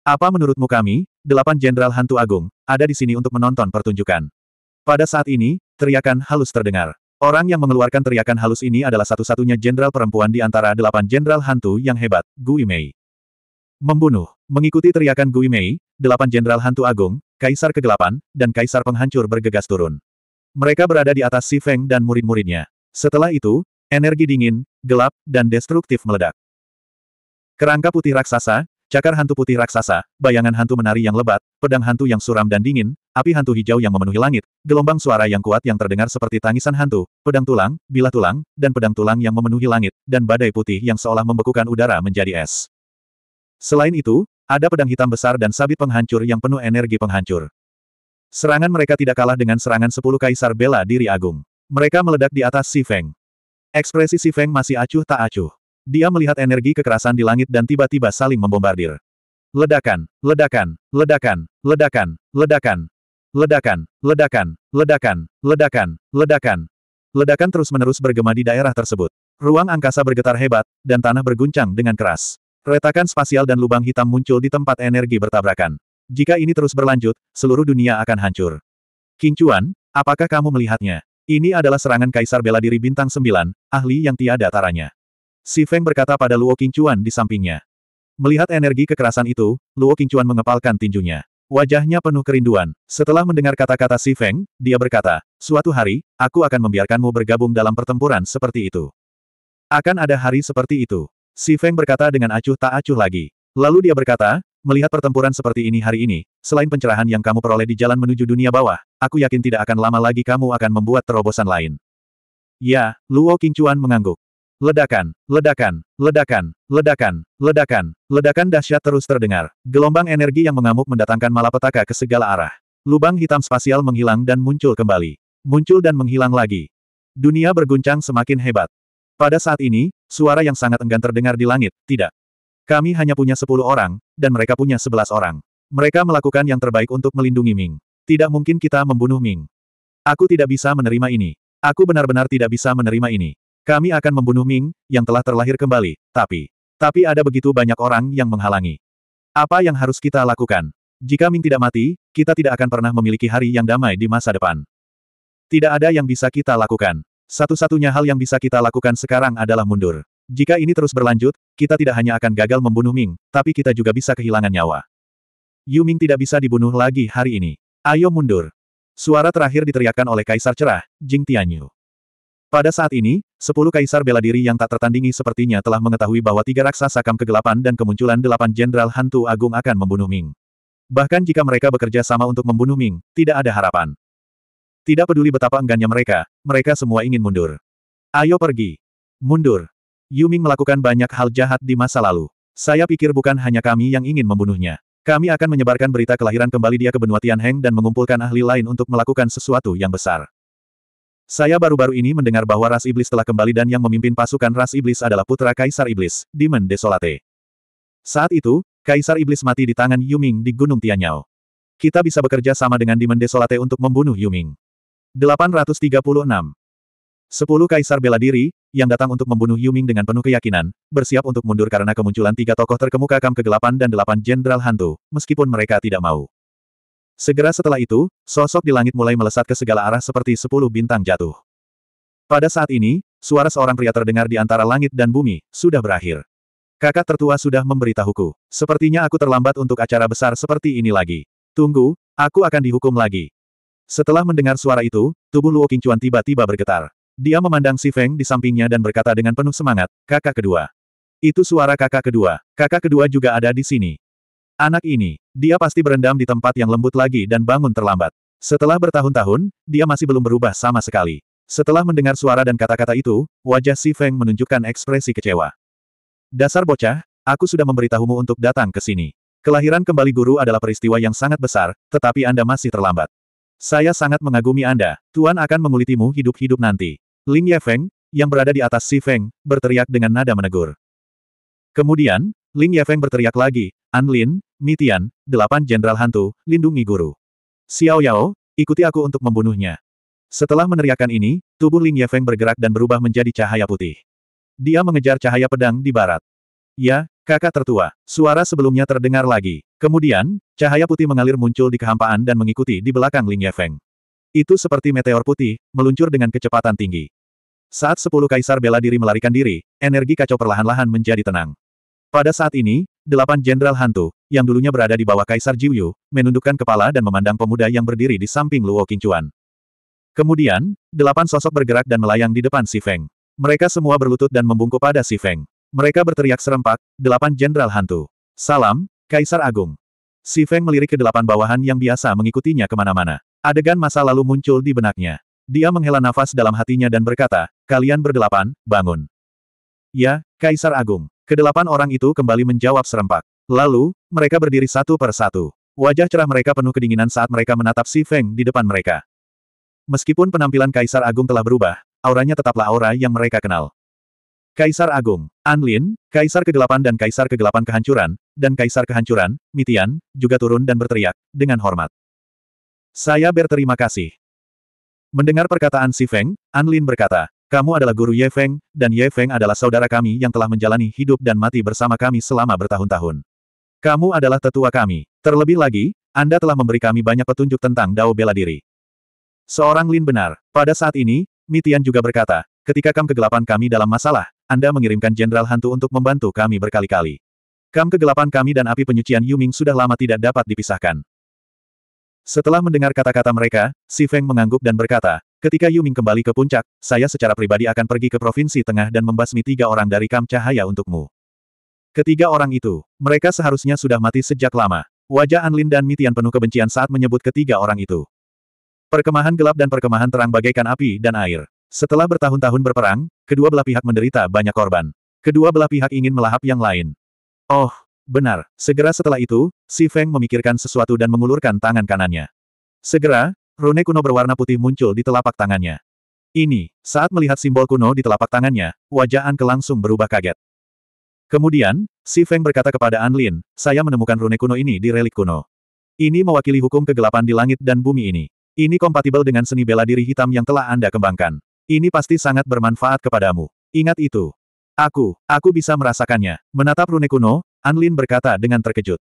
Apa menurutmu kami, delapan jenderal hantu agung, ada di sini untuk menonton pertunjukan. Pada saat ini, teriakan halus terdengar. Orang yang mengeluarkan teriakan halus ini adalah satu-satunya jenderal perempuan di antara delapan jenderal hantu yang hebat, Gui Mei. Membunuh, mengikuti teriakan Gui Mei, delapan jenderal hantu agung, kaisar kegelapan, dan kaisar penghancur bergegas turun. Mereka berada di atas Si Feng dan murid-muridnya. Setelah itu, energi dingin, gelap, dan destruktif meledak. Kerangka putih raksasa, cakar hantu putih raksasa, bayangan hantu menari yang lebat, pedang hantu yang suram dan dingin, api hantu hijau yang memenuhi langit, gelombang suara yang kuat yang terdengar seperti tangisan hantu, pedang tulang, bilah tulang, dan pedang tulang yang memenuhi langit, dan badai putih yang seolah membekukan udara menjadi es. Selain itu, ada pedang hitam besar dan sabit penghancur yang penuh energi penghancur. Serangan mereka tidak kalah dengan serangan sepuluh kaisar bela diri agung. Mereka meledak di atas Si Feng. Ekspresi Si Feng masih acuh tak acuh. Dia melihat energi kekerasan di langit dan tiba-tiba saling membombardir. Ledakan, ledakan, ledakan, ledakan, ledakan, ledakan, ledakan, ledakan, ledakan, ledakan. Ledakan terus-menerus bergema di daerah tersebut. Ruang angkasa bergetar hebat, dan tanah berguncang dengan keras. Retakan spasial dan lubang hitam muncul di tempat energi bertabrakan. Jika ini terus berlanjut, seluruh dunia akan hancur. King Chuan, apakah kamu melihatnya? Ini adalah serangan Kaisar Bela Diri Bintang Sembilan, ahli yang tiada taranya. Si Feng berkata pada Luo King Chuan di sampingnya. Melihat energi kekerasan itu, Luo King Chuan mengepalkan tinjunya. Wajahnya penuh kerinduan. Setelah mendengar kata-kata Si Feng, dia berkata, Suatu hari, aku akan membiarkanmu bergabung dalam pertempuran seperti itu. Akan ada hari seperti itu. Si Feng berkata dengan acuh tak acuh lagi. Lalu dia berkata, Melihat pertempuran seperti ini hari ini, selain pencerahan yang kamu peroleh di jalan menuju dunia bawah, aku yakin tidak akan lama lagi kamu akan membuat terobosan lain. Ya, Luo Qingchuan mengangguk. Ledakan, ledakan, ledakan, ledakan, ledakan, ledakan dahsyat terus terdengar. Gelombang energi yang mengamuk mendatangkan malapetaka ke segala arah. Lubang hitam spasial menghilang dan muncul kembali. Muncul dan menghilang lagi. Dunia berguncang semakin hebat. Pada saat ini, suara yang sangat enggan terdengar di langit, tidak, kami hanya punya sepuluh orang, dan mereka punya sebelas orang. Mereka melakukan yang terbaik untuk melindungi Ming. Tidak mungkin kita membunuh Ming. Aku tidak bisa menerima ini. Aku benar-benar tidak bisa menerima ini. Kami akan membunuh Ming, yang telah terlahir kembali, tapi... Tapi ada begitu banyak orang yang menghalangi. Apa yang harus kita lakukan? Jika Ming tidak mati, kita tidak akan pernah memiliki hari yang damai di masa depan. Tidak ada yang bisa kita lakukan. Satu-satunya hal yang bisa kita lakukan sekarang adalah mundur. Jika ini terus berlanjut, kita tidak hanya akan gagal membunuh Ming, tapi kita juga bisa kehilangan nyawa. Yu Ming tidak bisa dibunuh lagi hari ini. Ayo mundur. Suara terakhir diteriakkan oleh Kaisar Cerah, Jing Tianyu. Pada saat ini, sepuluh kaisar bela diri yang tak tertandingi sepertinya telah mengetahui bahwa tiga raksasa kam kegelapan dan kemunculan delapan jenderal hantu agung akan membunuh Ming. Bahkan jika mereka bekerja sama untuk membunuh Ming, tidak ada harapan. Tidak peduli betapa enggannya mereka, mereka semua ingin mundur. Ayo pergi. Mundur. Yuming melakukan banyak hal jahat di masa lalu. Saya pikir bukan hanya kami yang ingin membunuhnya. Kami akan menyebarkan berita kelahiran kembali dia ke benua Tianheng dan mengumpulkan ahli lain untuk melakukan sesuatu yang besar. Saya baru-baru ini mendengar bahwa ras iblis telah kembali dan yang memimpin pasukan ras iblis adalah putra Kaisar Iblis, Demon Desolate. Saat itu, Kaisar Iblis mati di tangan Yuming di Gunung Tianyao. Kita bisa bekerja sama dengan Demon Desolate untuk membunuh Yuming. 836 10 Kaisar Bela Diri, yang datang untuk membunuh Yuming dengan penuh keyakinan, bersiap untuk mundur karena kemunculan tiga tokoh terkemuka Kam Kegelapan dan delapan Jenderal Hantu, meskipun mereka tidak mau. Segera setelah itu, sosok di langit mulai melesat ke segala arah seperti sepuluh bintang jatuh. Pada saat ini, suara seorang pria terdengar di antara langit dan bumi, sudah berakhir. Kakak tertua sudah memberitahuku. Sepertinya aku terlambat untuk acara besar seperti ini lagi. Tunggu, aku akan dihukum lagi. Setelah mendengar suara itu, tubuh Luo Qingchuan tiba-tiba bergetar. Dia memandang Si Feng di sampingnya dan berkata dengan penuh semangat, kakak kedua. Itu suara kakak kedua. Kakak kedua juga ada di sini. Anak ini, dia pasti berendam di tempat yang lembut lagi dan bangun terlambat. Setelah bertahun-tahun, dia masih belum berubah sama sekali. Setelah mendengar suara dan kata-kata itu, wajah Si Feng menunjukkan ekspresi kecewa. Dasar bocah, aku sudah memberitahumu untuk datang ke sini. Kelahiran kembali guru adalah peristiwa yang sangat besar, tetapi Anda masih terlambat. Saya sangat mengagumi Anda, Tuan akan mengulitimu hidup-hidup nanti. Ling Yefeng, yang berada di atas Si Feng, berteriak dengan nada menegur. Kemudian, Ling Yefeng berteriak lagi, An Lin, Tian, delapan jenderal hantu, lindungi guru. Xiao Yao, ikuti aku untuk membunuhnya. Setelah meneriakkan ini, tubuh Ling Yefeng bergerak dan berubah menjadi cahaya putih. Dia mengejar cahaya pedang di barat. Ya, kakak tertua. Suara sebelumnya terdengar lagi. Kemudian, cahaya putih mengalir muncul di kehampaan dan mengikuti di belakang Ling Yefeng. Itu seperti meteor putih, meluncur dengan kecepatan tinggi. Saat sepuluh kaisar bela diri melarikan diri, energi kacau perlahan-lahan menjadi tenang. Pada saat ini, delapan jenderal hantu, yang dulunya berada di bawah Kaisar Jiuyu, menundukkan kepala dan memandang pemuda yang berdiri di samping Luo Qingchuan. Kemudian, delapan sosok bergerak dan melayang di depan Si Feng. Mereka semua berlutut dan membungkuk pada Si Feng. Mereka berteriak serempak, delapan jenderal hantu. Salam, Kaisar Agung. Si Feng melirik ke delapan bawahan yang biasa mengikutinya kemana-mana. Adegan masa lalu muncul di benaknya. Dia menghela nafas dalam hatinya dan berkata, kalian berdelapan, bangun. Ya, Kaisar Agung. Kedelapan orang itu kembali menjawab serempak. Lalu, mereka berdiri satu per satu. Wajah cerah mereka penuh kedinginan saat mereka menatap Si Feng di depan mereka. Meskipun penampilan Kaisar Agung telah berubah, auranya tetaplah aura yang mereka kenal. Kaisar Agung, Anlin, Kaisar Kegelapan dan Kaisar Kegelapan Kehancuran, dan Kaisar Kehancuran, Mitian, juga turun dan berteriak, dengan hormat. Saya berterima kasih. Mendengar perkataan Si Feng, An Lin berkata, kamu adalah guru Ye Feng, dan Ye Feng adalah saudara kami yang telah menjalani hidup dan mati bersama kami selama bertahun-tahun. Kamu adalah tetua kami. Terlebih lagi, Anda telah memberi kami banyak petunjuk tentang Dao Bela Diri. Seorang Lin benar. Pada saat ini, Mitian juga berkata, ketika kam kegelapan kami dalam masalah, Anda mengirimkan Jenderal Hantu untuk membantu kami berkali-kali. Kam kegelapan kami dan api penyucian Yuming sudah lama tidak dapat dipisahkan. Setelah mendengar kata-kata mereka, Si Feng mengangguk dan berkata, ketika Yu Ming kembali ke puncak, saya secara pribadi akan pergi ke Provinsi Tengah dan membasmi tiga orang dari Kam Cahaya untukmu. Ketiga orang itu, mereka seharusnya sudah mati sejak lama. Wajah Anlin dan Mitian penuh kebencian saat menyebut ketiga orang itu. Perkemahan gelap dan perkemahan terang bagaikan api dan air. Setelah bertahun-tahun berperang, kedua belah pihak menderita banyak korban. Kedua belah pihak ingin melahap yang lain. Oh, Benar, segera setelah itu, Si Feng memikirkan sesuatu dan mengulurkan tangan kanannya. Segera, rune kuno berwarna putih muncul di telapak tangannya. Ini, saat melihat simbol kuno di telapak tangannya, wajah Anke langsung berubah kaget. Kemudian, Si Feng berkata kepada An Lin, saya menemukan rune kuno ini di relik kuno. Ini mewakili hukum kegelapan di langit dan bumi ini. Ini kompatibel dengan seni bela diri hitam yang telah Anda kembangkan. Ini pasti sangat bermanfaat kepadamu. Ingat itu. Aku, aku bisa merasakannya. Menatap rune kuno, Anlin berkata dengan terkejut.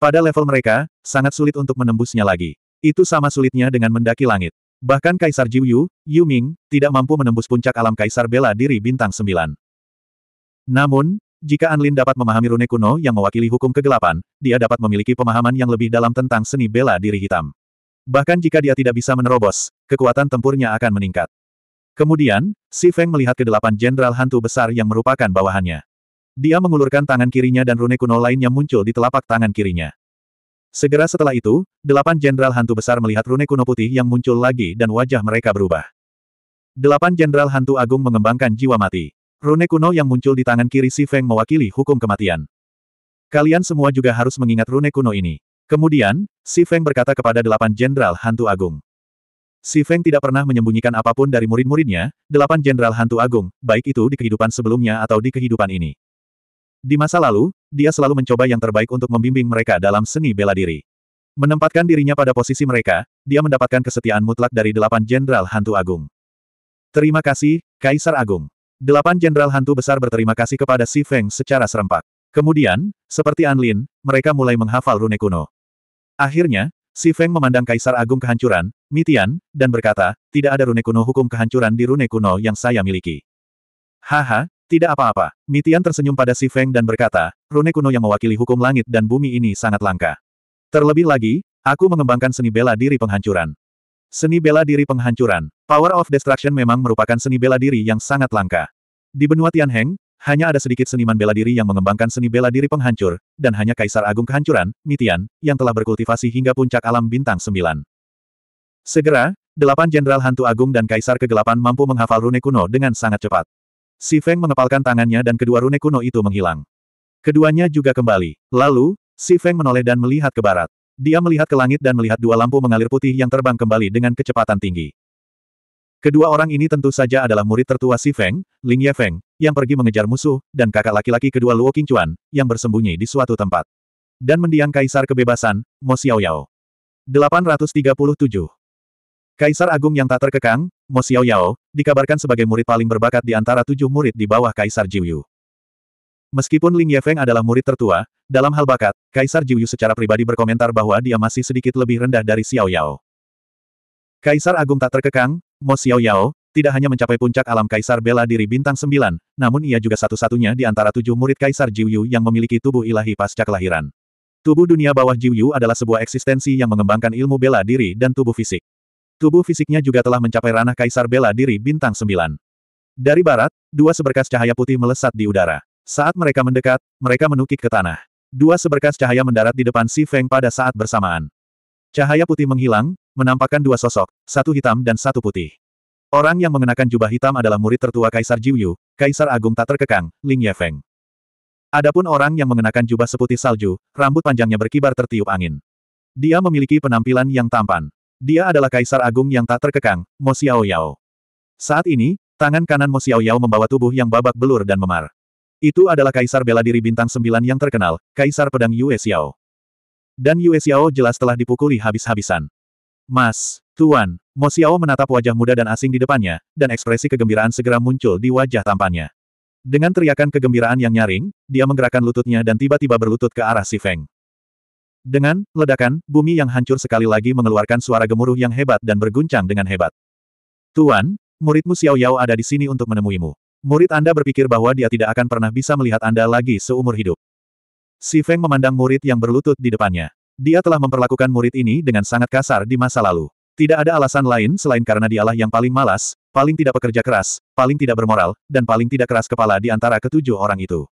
Pada level mereka, sangat sulit untuk menembusnya lagi. Itu sama sulitnya dengan mendaki langit. Bahkan Kaisar Jiuyu, Yu, Ming, tidak mampu menembus puncak alam Kaisar bela diri bintang Sembilan. Namun, jika Anlin dapat memahami rune kuno yang mewakili hukum kegelapan, dia dapat memiliki pemahaman yang lebih dalam tentang seni bela diri hitam. Bahkan jika dia tidak bisa menerobos, kekuatan tempurnya akan meningkat. Kemudian, Si Feng melihat kedelapan jenderal hantu besar yang merupakan bawahannya. Dia mengulurkan tangan kirinya dan rune kuno lainnya muncul di telapak tangan kirinya. Segera setelah itu, delapan jenderal hantu besar melihat rune kuno putih yang muncul lagi dan wajah mereka berubah. Delapan jenderal hantu agung mengembangkan jiwa mati. Rune kuno yang muncul di tangan kiri Si Feng mewakili hukum kematian. Kalian semua juga harus mengingat rune kuno ini. Kemudian, Si Feng berkata kepada delapan jenderal hantu agung. Si Feng tidak pernah menyembunyikan apapun dari murid-muridnya, delapan jenderal hantu agung, baik itu di kehidupan sebelumnya atau di kehidupan ini. Di masa lalu, dia selalu mencoba yang terbaik untuk membimbing mereka dalam seni bela diri. Menempatkan dirinya pada posisi mereka, dia mendapatkan kesetiaan mutlak dari delapan jenderal hantu agung. Terima kasih, Kaisar Agung. Delapan jenderal hantu besar berterima kasih kepada Si Feng secara serempak. Kemudian, seperti Anlin, mereka mulai menghafal rune kuno. Akhirnya, Si Feng memandang Kaisar Agung kehancuran, Mitian, dan berkata, tidak ada rune kuno hukum kehancuran di rune kuno yang saya miliki. Haha, tidak apa-apa. Mitian tersenyum pada Si Feng dan berkata, rune kuno yang mewakili hukum langit dan bumi ini sangat langka. Terlebih lagi, aku mengembangkan seni bela diri penghancuran. Seni bela diri penghancuran, Power of Destruction memang merupakan seni bela diri yang sangat langka. Di benua Tianheng, hanya ada sedikit seniman bela diri yang mengembangkan seni bela diri penghancur, dan hanya Kaisar Agung Kehancuran, Mitian, yang telah berkultivasi hingga puncak alam bintang sembilan. Segera, delapan Jenderal Hantu Agung dan Kaisar Kegelapan mampu menghafal rune kuno dengan sangat cepat. Si Feng mengepalkan tangannya dan kedua rune kuno itu menghilang. Keduanya juga kembali. Lalu, Si Feng menoleh dan melihat ke barat. Dia melihat ke langit dan melihat dua lampu mengalir putih yang terbang kembali dengan kecepatan tinggi. Kedua orang ini tentu saja adalah murid tertua Si Feng, Ling Ye Feng, yang pergi mengejar musuh, dan kakak laki-laki kedua Luo Qingchuan, yang bersembunyi di suatu tempat. Dan mendiang Kaisar Kebebasan, Mo Xiaoyao. 837 Kaisar Agung yang tak terkekang, Mo Xiao Yao, dikabarkan sebagai murid paling berbakat di antara tujuh murid di bawah Kaisar Jiuyu. Meskipun Ling Yefeng adalah murid tertua, dalam hal bakat, Kaisar Jiuyu secara pribadi berkomentar bahwa dia masih sedikit lebih rendah dari Xiao Yao. Kaisar Agung tak terkekang, Mo Xiao Yao, tidak hanya mencapai puncak alam Kaisar bela diri bintang sembilan, namun ia juga satu-satunya di antara tujuh murid Kaisar Jiuyu yang memiliki tubuh ilahi pasca kelahiran. Tubuh dunia bawah Jiuyu adalah sebuah eksistensi yang mengembangkan ilmu bela diri dan tubuh fisik. Tubuh fisiknya juga telah mencapai ranah Kaisar Bela Diri Bintang Sembilan. Dari barat, dua seberkas cahaya putih melesat di udara. Saat mereka mendekat, mereka menukik ke tanah. Dua seberkas cahaya mendarat di depan Si Feng pada saat bersamaan. Cahaya putih menghilang, menampakkan dua sosok, satu hitam dan satu putih. Orang yang mengenakan jubah hitam adalah murid tertua Kaisar Jiuyu, Kaisar Agung tak terkekang, Ling Yefeng. Adapun orang yang mengenakan jubah seputih salju, rambut panjangnya berkibar tertiup angin. Dia memiliki penampilan yang tampan. Dia adalah kaisar agung yang tak terkekang, Mo Xiao Yao. Saat ini, tangan kanan Mo Xiao Yao membawa tubuh yang babak belur dan memar. Itu adalah kaisar bela diri bintang sembilan yang terkenal, kaisar pedang Yue Xiao. Dan Yue Xiao jelas telah dipukuli habis-habisan. Mas, Tuan, Mo Xiao menatap wajah muda dan asing di depannya, dan ekspresi kegembiraan segera muncul di wajah tampannya. Dengan teriakan kegembiraan yang nyaring, dia menggerakkan lututnya dan tiba-tiba berlutut ke arah si Feng. Dengan ledakan, bumi yang hancur sekali lagi mengeluarkan suara gemuruh yang hebat dan berguncang dengan hebat. Tuan, muridmu Xiao Yao ada di sini untuk menemuimu. Murid Anda berpikir bahwa dia tidak akan pernah bisa melihat Anda lagi seumur hidup. Si Feng memandang murid yang berlutut di depannya. Dia telah memperlakukan murid ini dengan sangat kasar di masa lalu. Tidak ada alasan lain selain karena dialah yang paling malas, paling tidak pekerja keras, paling tidak bermoral, dan paling tidak keras kepala di antara ketujuh orang itu.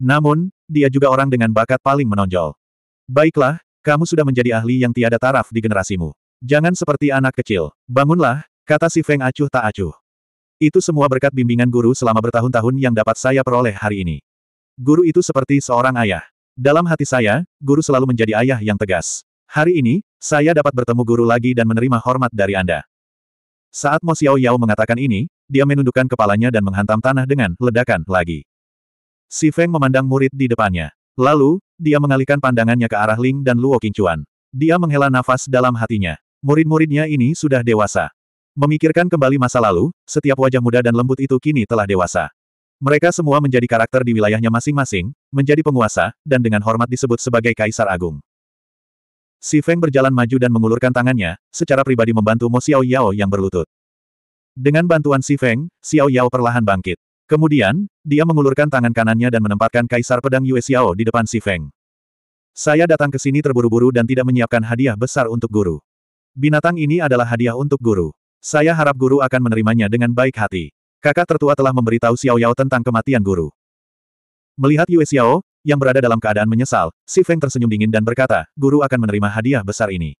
Namun, dia juga orang dengan bakat paling menonjol. Baiklah, kamu sudah menjadi ahli yang tiada taraf di generasimu. Jangan seperti anak kecil. Bangunlah, kata si Feng acuh tak acuh. Itu semua berkat bimbingan guru selama bertahun-tahun yang dapat saya peroleh hari ini. Guru itu seperti seorang ayah. Dalam hati saya, guru selalu menjadi ayah yang tegas. Hari ini, saya dapat bertemu guru lagi dan menerima hormat dari Anda. Saat Mo Xiao Yao mengatakan ini, dia menundukkan kepalanya dan menghantam tanah dengan ledakan lagi. Si Feng memandang murid di depannya. Lalu, dia mengalihkan pandangannya ke arah Ling dan Luo Qingchuan. Dia menghela nafas dalam hatinya. Murid-muridnya ini sudah dewasa. Memikirkan kembali masa lalu, setiap wajah muda dan lembut itu kini telah dewasa. Mereka semua menjadi karakter di wilayahnya masing-masing, menjadi penguasa, dan dengan hormat disebut sebagai Kaisar Agung. Si Feng berjalan maju dan mengulurkan tangannya, secara pribadi membantu Mo Xiao Yao yang berlutut. Dengan bantuan Si Feng, Xiao Yao perlahan bangkit. Kemudian, dia mengulurkan tangan kanannya dan menempatkan kaisar pedang Yue Xiao di depan Si Feng. Saya datang ke sini terburu-buru dan tidak menyiapkan hadiah besar untuk guru. Binatang ini adalah hadiah untuk guru. Saya harap guru akan menerimanya dengan baik hati. Kakak tertua telah memberitahu Xiao Yao tentang kematian guru. Melihat Yue Xiao, yang berada dalam keadaan menyesal, Si Feng tersenyum dingin dan berkata, guru akan menerima hadiah besar ini.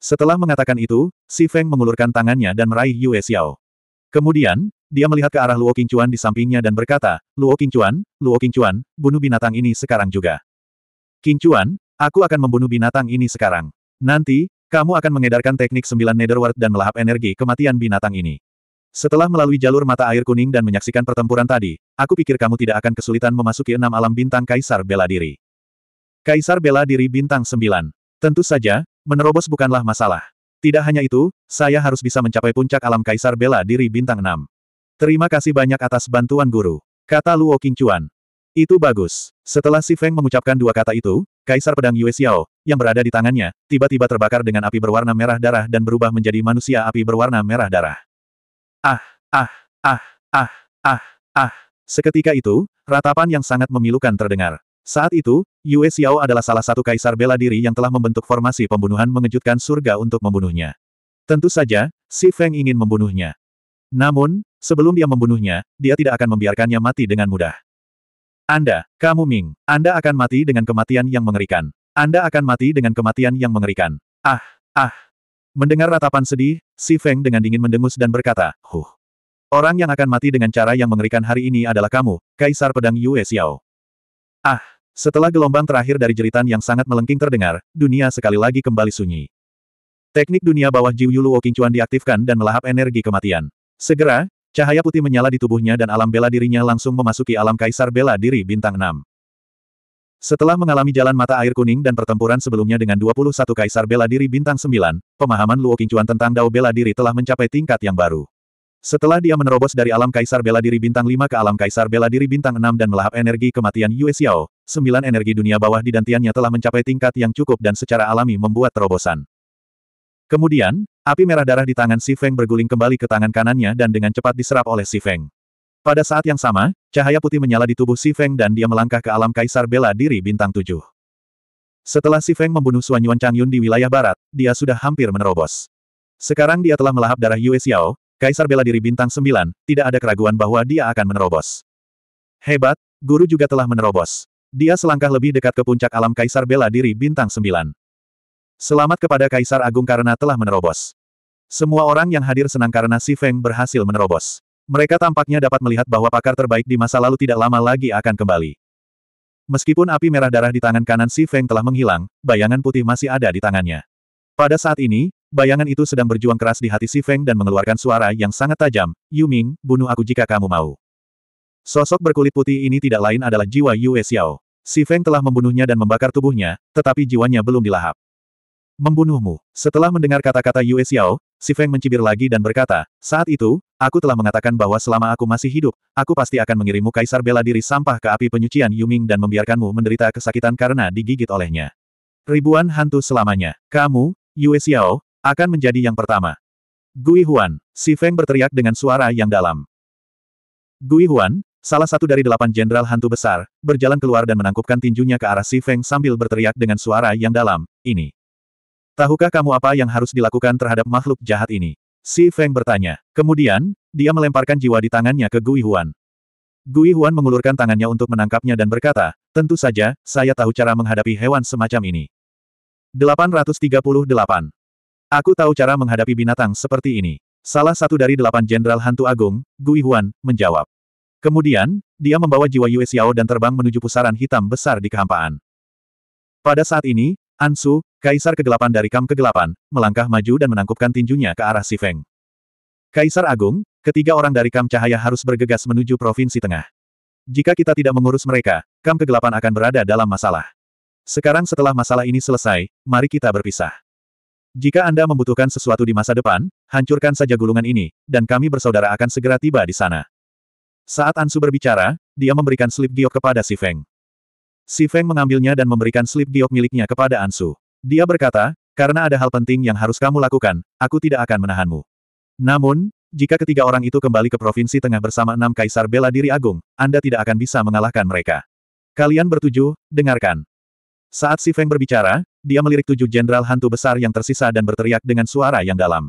Setelah mengatakan itu, Si Feng mengulurkan tangannya dan meraih Yue Xiao. Kemudian, dia melihat ke arah Luo Qingchuan di sampingnya dan berkata, Luo Qingchuan, Luo Qingchuan, bunuh binatang ini sekarang juga. Qingchuan, aku akan membunuh binatang ini sekarang. Nanti, kamu akan mengedarkan teknik sembilan netherward dan melahap energi kematian binatang ini. Setelah melalui jalur mata air kuning dan menyaksikan pertempuran tadi, aku pikir kamu tidak akan kesulitan memasuki enam alam bintang Kaisar Bela Diri. Kaisar Bela Diri Bintang Sembilan, Tentu saja, menerobos bukanlah masalah. Tidak hanya itu, saya harus bisa mencapai puncak alam Kaisar Bela Diri Bintang 6. Terima kasih banyak atas bantuan guru. Kata Luo Qingchuan. Itu bagus. Setelah Si Feng mengucapkan dua kata itu, Kaisar Pedang Yue Xiao, yang berada di tangannya, tiba-tiba terbakar dengan api berwarna merah darah dan berubah menjadi manusia api berwarna merah darah. Ah, ah, ah, ah, ah, ah. Seketika itu, ratapan yang sangat memilukan terdengar. Saat itu, Yue Xiao adalah salah satu kaisar bela diri yang telah membentuk formasi pembunuhan mengejutkan surga untuk membunuhnya. Tentu saja, Si Feng ingin membunuhnya. Namun, Sebelum dia membunuhnya, dia tidak akan membiarkannya mati dengan mudah. Anda, kamu Ming, Anda akan mati dengan kematian yang mengerikan. Anda akan mati dengan kematian yang mengerikan. Ah, ah. Mendengar ratapan sedih, Si Feng dengan dingin mendengus dan berkata, Huh. Orang yang akan mati dengan cara yang mengerikan hari ini adalah kamu, Kaisar Pedang Yue Xiao. Ah, setelah gelombang terakhir dari jeritan yang sangat melengking terdengar, dunia sekali lagi kembali sunyi. Teknik dunia bawah Jiu Yulu Qingchuan diaktifkan dan melahap energi kematian. Segera, Cahaya putih menyala di tubuhnya dan alam bela dirinya langsung memasuki alam kaisar bela diri bintang 6. Setelah mengalami jalan mata air kuning dan pertempuran sebelumnya dengan 21 kaisar bela diri bintang 9, pemahaman Luo Qingchuan tentang dao bela diri telah mencapai tingkat yang baru. Setelah dia menerobos dari alam kaisar bela diri bintang 5 ke alam kaisar bela diri bintang 6 dan melahap energi kematian Yue Xiao, 9 energi dunia bawah di dantiannya telah mencapai tingkat yang cukup dan secara alami membuat terobosan. Kemudian, api merah darah di tangan Si Feng berguling kembali ke tangan kanannya dan dengan cepat diserap oleh Si Feng. Pada saat yang sama, cahaya putih menyala di tubuh Si Feng dan dia melangkah ke alam kaisar bela diri bintang tujuh. Setelah Si Feng membunuh Suan Yuan Chang Yun di wilayah barat, dia sudah hampir menerobos. Sekarang dia telah melahap darah Yue Xiao, kaisar bela diri bintang sembilan, tidak ada keraguan bahwa dia akan menerobos. Hebat, guru juga telah menerobos. Dia selangkah lebih dekat ke puncak alam kaisar bela diri bintang sembilan. Selamat kepada Kaisar Agung karena telah menerobos. Semua orang yang hadir senang karena Si Feng berhasil menerobos. Mereka tampaknya dapat melihat bahwa pakar terbaik di masa lalu tidak lama lagi akan kembali. Meskipun api merah darah di tangan kanan Si Feng telah menghilang, bayangan putih masih ada di tangannya. Pada saat ini, bayangan itu sedang berjuang keras di hati Si Feng dan mengeluarkan suara yang sangat tajam, Yu Ming, bunuh aku jika kamu mau. Sosok berkulit putih ini tidak lain adalah jiwa Yue Xiao. Si Feng telah membunuhnya dan membakar tubuhnya, tetapi jiwanya belum dilahap. Membunuhmu. Setelah mendengar kata-kata Yue Xiao, Si Feng mencibir lagi dan berkata, saat itu, aku telah mengatakan bahwa selama aku masih hidup, aku pasti akan mengirimmu kaisar bela diri sampah ke api penyucian Yuming dan membiarkanmu menderita kesakitan karena digigit olehnya. Ribuan hantu selamanya. Kamu, Yue Xiao, akan menjadi yang pertama. Gui Huan, Si Feng berteriak dengan suara yang dalam. Gui Huan, salah satu dari delapan jenderal hantu besar, berjalan keluar dan menangkupkan tinjunya ke arah Si Feng sambil berteriak dengan suara yang dalam, ini. Tahukah kamu apa yang harus dilakukan terhadap makhluk jahat ini? Si Feng bertanya. Kemudian, dia melemparkan jiwa di tangannya ke Gui Huan. Gui Huan mengulurkan tangannya untuk menangkapnya dan berkata, tentu saja, saya tahu cara menghadapi hewan semacam ini. 838. Aku tahu cara menghadapi binatang seperti ini. Salah satu dari delapan jenderal hantu agung, Gui Huan, menjawab. Kemudian, dia membawa jiwa Yue Xiao dan terbang menuju pusaran hitam besar di kehampaan. Pada saat ini, Ansu, Kaisar Kegelapan dari Kam Kegelapan, melangkah maju dan menangkupkan tinjunya ke arah Si Feng. Kaisar Agung, ketiga orang dari Kam Cahaya harus bergegas menuju Provinsi Tengah. Jika kita tidak mengurus mereka, Kam Kegelapan akan berada dalam masalah. Sekarang setelah masalah ini selesai, mari kita berpisah. Jika Anda membutuhkan sesuatu di masa depan, hancurkan saja gulungan ini, dan kami bersaudara akan segera tiba di sana. Saat Ansu berbicara, dia memberikan slip giok kepada Si Feng. Si Feng mengambilnya dan memberikan slip giok miliknya kepada Ansu. Dia berkata, karena ada hal penting yang harus kamu lakukan, aku tidak akan menahanmu. Namun, jika ketiga orang itu kembali ke Provinsi Tengah bersama enam kaisar bela diri agung, Anda tidak akan bisa mengalahkan mereka. Kalian bertujuh, dengarkan. Saat Si Feng berbicara, dia melirik tujuh jenderal hantu besar yang tersisa dan berteriak dengan suara yang dalam.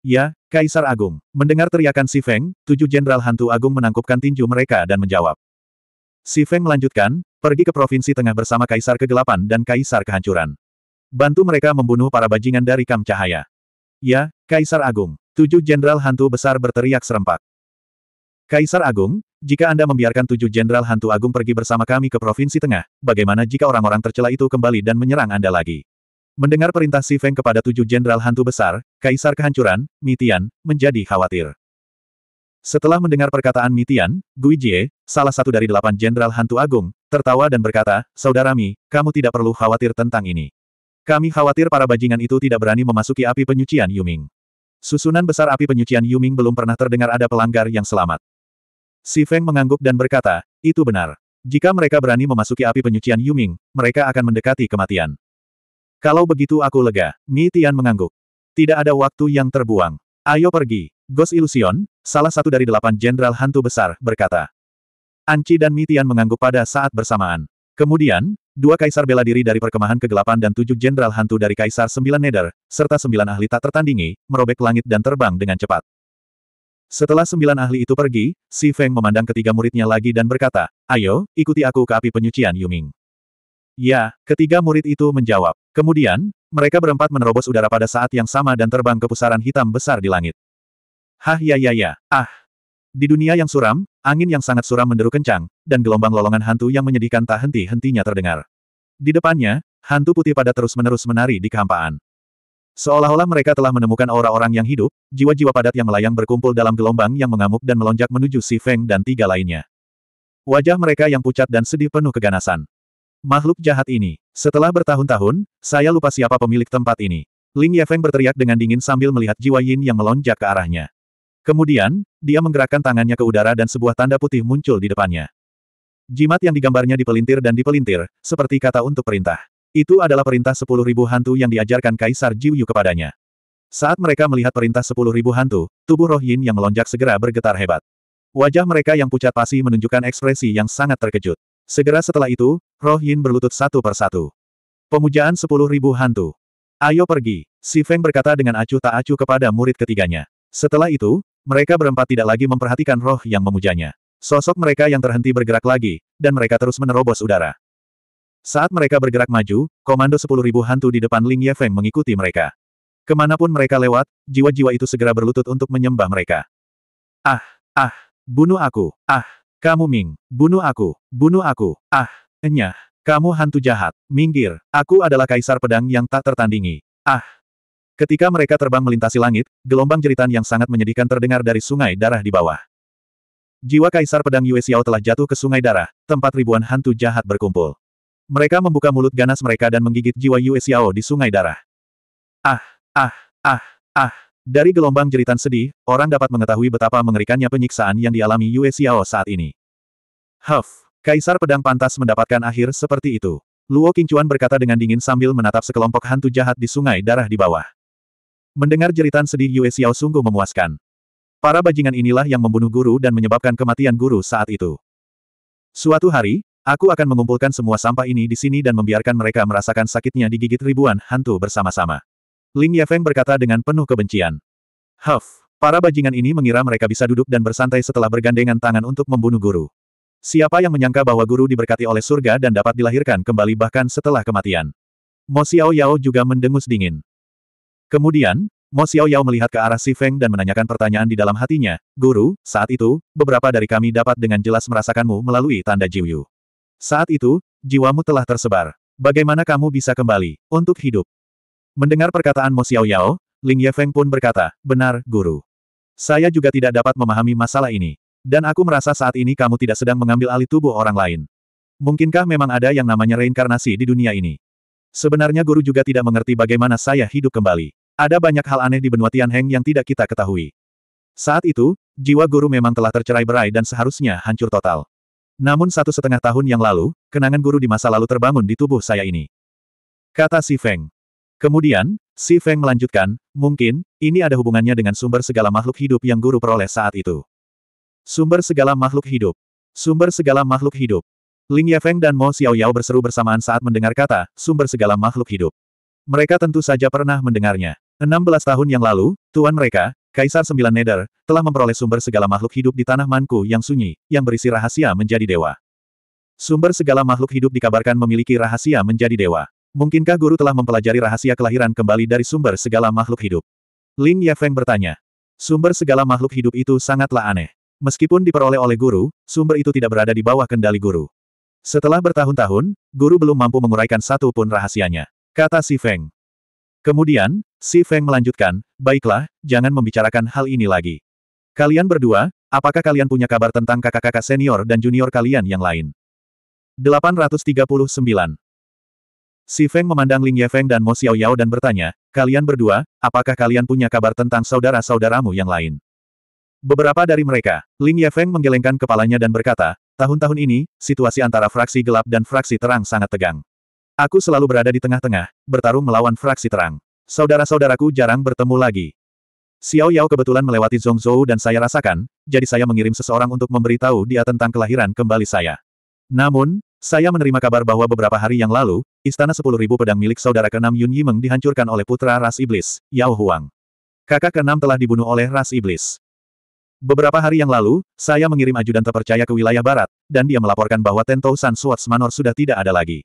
Ya, Kaisar Agung. Mendengar teriakan Si Feng, tujuh jenderal hantu agung menangkupkan tinju mereka dan menjawab. Si Feng melanjutkan, pergi ke provinsi tengah bersama Kaisar Kegelapan dan Kaisar Kehancuran. Bantu mereka membunuh para bajingan dari Kam Cahaya. Ya, Kaisar Agung. Tujuh jenderal hantu besar berteriak serempak. Kaisar Agung, jika Anda membiarkan tujuh jenderal hantu agung pergi bersama kami ke provinsi tengah, bagaimana jika orang-orang tercela itu kembali dan menyerang Anda lagi? Mendengar perintah Si Feng kepada tujuh jenderal hantu besar, Kaisar Kehancuran, Mitian, menjadi khawatir. Setelah mendengar perkataan Mitian, Gui salah satu dari delapan jenderal hantu agung, tertawa dan berkata, "Saudarami, kamu tidak perlu khawatir tentang ini. Kami khawatir para bajingan itu tidak berani memasuki api penyucian Yuming. Susunan besar api penyucian Yuming belum pernah terdengar ada pelanggar yang selamat. Si Feng mengangguk dan berkata, itu benar. Jika mereka berani memasuki api penyucian Yuming, mereka akan mendekati kematian. Kalau begitu aku lega, Mi Tian mengangguk. Tidak ada waktu yang terbuang. Ayo pergi. Ghost Illusion, salah satu dari delapan jenderal hantu besar, berkata. Anci dan Mitian mengangguk pada saat bersamaan. Kemudian, dua kaisar bela diri dari perkemahan kegelapan dan tujuh jenderal hantu dari kaisar sembilan neder, serta sembilan ahli tak tertandingi, merobek langit dan terbang dengan cepat. Setelah sembilan ahli itu pergi, Si Feng memandang ketiga muridnya lagi dan berkata, Ayo, ikuti aku ke api penyucian Yuming. Ya, ketiga murid itu menjawab. Kemudian, mereka berempat menerobos udara pada saat yang sama dan terbang ke pusaran hitam besar di langit. Hah ya ya ya, ah. Di dunia yang suram, angin yang sangat suram menderu kencang, dan gelombang lolongan hantu yang menyedihkan tak henti-hentinya terdengar. Di depannya, hantu putih pada terus-menerus menari di kehampaan. Seolah-olah mereka telah menemukan orang-orang yang hidup, jiwa-jiwa padat yang melayang berkumpul dalam gelombang yang mengamuk dan melonjak menuju Si Feng dan tiga lainnya. Wajah mereka yang pucat dan sedih penuh keganasan. Makhluk jahat ini. Setelah bertahun-tahun, saya lupa siapa pemilik tempat ini. Ling Yefeng berteriak dengan dingin sambil melihat jiwa Yin yang melonjak ke arahnya. Kemudian, dia menggerakkan tangannya ke udara dan sebuah tanda putih muncul di depannya. Jimat yang digambarnya dipelintir dan dipelintir, seperti kata untuk perintah. Itu adalah perintah sepuluh ribu hantu yang diajarkan Kaisar Jiuyu kepadanya. Saat mereka melihat perintah sepuluh ribu hantu, tubuh Roh Yin yang melonjak segera bergetar hebat. Wajah mereka yang pucat pasi menunjukkan ekspresi yang sangat terkejut. Segera setelah itu, Roh Yin berlutut satu persatu. Pemujaan sepuluh ribu hantu. Ayo pergi, Si Feng berkata dengan acuh tak acuh kepada murid ketiganya. Setelah itu, mereka berempat tidak lagi memperhatikan roh yang memujanya. Sosok mereka yang terhenti bergerak lagi, dan mereka terus menerobos udara. Saat mereka bergerak maju, komando sepuluh ribu hantu di depan Ling Yefeng mengikuti mereka. Kemanapun mereka lewat, jiwa-jiwa itu segera berlutut untuk menyembah mereka. Ah, ah, bunuh aku, ah, kamu Ming, bunuh aku, bunuh aku, ah, enyah, kamu hantu jahat, minggir, aku adalah kaisar pedang yang tak tertandingi, ah, Ketika mereka terbang melintasi langit, gelombang jeritan yang sangat menyedihkan terdengar dari sungai darah di bawah. Jiwa Kaisar Pedang Yue Xiao telah jatuh ke sungai darah, tempat ribuan hantu jahat berkumpul. Mereka membuka mulut ganas mereka dan menggigit jiwa Yue Xiao di sungai darah. Ah, ah, ah, ah. Dari gelombang jeritan sedih, orang dapat mengetahui betapa mengerikannya penyiksaan yang dialami Yue Xiao saat ini. Huff, Kaisar Pedang pantas mendapatkan akhir seperti itu. Luo Qingchuan berkata dengan dingin sambil menatap sekelompok hantu jahat di sungai darah di bawah. Mendengar jeritan sedih Yue Xiao sungguh memuaskan. Para bajingan inilah yang membunuh guru dan menyebabkan kematian guru saat itu. Suatu hari, aku akan mengumpulkan semua sampah ini di sini dan membiarkan mereka merasakan sakitnya digigit ribuan hantu bersama-sama. Ling Yefeng berkata dengan penuh kebencian. Huff, para bajingan ini mengira mereka bisa duduk dan bersantai setelah bergandengan tangan untuk membunuh guru. Siapa yang menyangka bahwa guru diberkati oleh surga dan dapat dilahirkan kembali bahkan setelah kematian. Mo Xiao Yao juga mendengus dingin. Kemudian, Mo Yao melihat ke arah Si Feng dan menanyakan pertanyaan di dalam hatinya, Guru, saat itu, beberapa dari kami dapat dengan jelas merasakanmu melalui tanda Jiuyu. Saat itu, jiwamu telah tersebar. Bagaimana kamu bisa kembali, untuk hidup? Mendengar perkataan Mo Yao, Ling Yefeng pun berkata, benar, Guru. Saya juga tidak dapat memahami masalah ini. Dan aku merasa saat ini kamu tidak sedang mengambil alih tubuh orang lain. Mungkinkah memang ada yang namanya reinkarnasi di dunia ini? Sebenarnya guru juga tidak mengerti bagaimana saya hidup kembali. Ada banyak hal aneh di benua Tianheng yang tidak kita ketahui. Saat itu, jiwa guru memang telah tercerai berai dan seharusnya hancur total. Namun satu setengah tahun yang lalu, kenangan guru di masa lalu terbangun di tubuh saya ini. Kata Si Feng. Kemudian, Si Feng melanjutkan, mungkin, ini ada hubungannya dengan sumber segala makhluk hidup yang guru peroleh saat itu. Sumber segala makhluk hidup. Sumber segala makhluk hidup. Ling Feng dan Mo Yao berseru bersamaan saat mendengar kata, sumber segala makhluk hidup. Mereka tentu saja pernah mendengarnya. 16 tahun yang lalu, Tuan mereka, Kaisar Sembilan Neder, telah memperoleh sumber segala makhluk hidup di tanah Manku yang sunyi, yang berisi rahasia menjadi dewa. Sumber segala makhluk hidup dikabarkan memiliki rahasia menjadi dewa. Mungkinkah guru telah mempelajari rahasia kelahiran kembali dari sumber segala makhluk hidup? Ling Yefeng bertanya. Sumber segala makhluk hidup itu sangatlah aneh. Meskipun diperoleh oleh guru, sumber itu tidak berada di bawah kendali guru. Setelah bertahun-tahun, guru belum mampu menguraikan satu pun rahasianya. Kata Si Feng. Kemudian, Si Feng melanjutkan, baiklah, jangan membicarakan hal ini lagi. Kalian berdua, apakah kalian punya kabar tentang kakak-kakak senior dan junior kalian yang lain? 839. Si Feng memandang Ling Yefeng dan Mo Yao dan bertanya, kalian berdua, apakah kalian punya kabar tentang saudara-saudaramu yang lain? Beberapa dari mereka, Ling Yefeng menggelengkan kepalanya dan berkata, tahun-tahun ini, situasi antara fraksi gelap dan fraksi terang sangat tegang. Aku selalu berada di tengah-tengah, bertarung melawan fraksi terang. Saudara-saudaraku jarang bertemu lagi. Xiao Yao kebetulan melewati Zhongzhou dan saya rasakan, jadi saya mengirim seseorang untuk memberitahu dia tentang kelahiran kembali saya. Namun, saya menerima kabar bahwa beberapa hari yang lalu, istana sepuluh ribu pedang milik saudara keenam Yun Yimeng dihancurkan oleh putra ras iblis, Yao Huang. Kakak keenam telah dibunuh oleh ras iblis. Beberapa hari yang lalu, saya mengirim ajudan terpercaya ke wilayah barat, dan dia melaporkan bahwa Tento San Swords Manor sudah tidak ada lagi.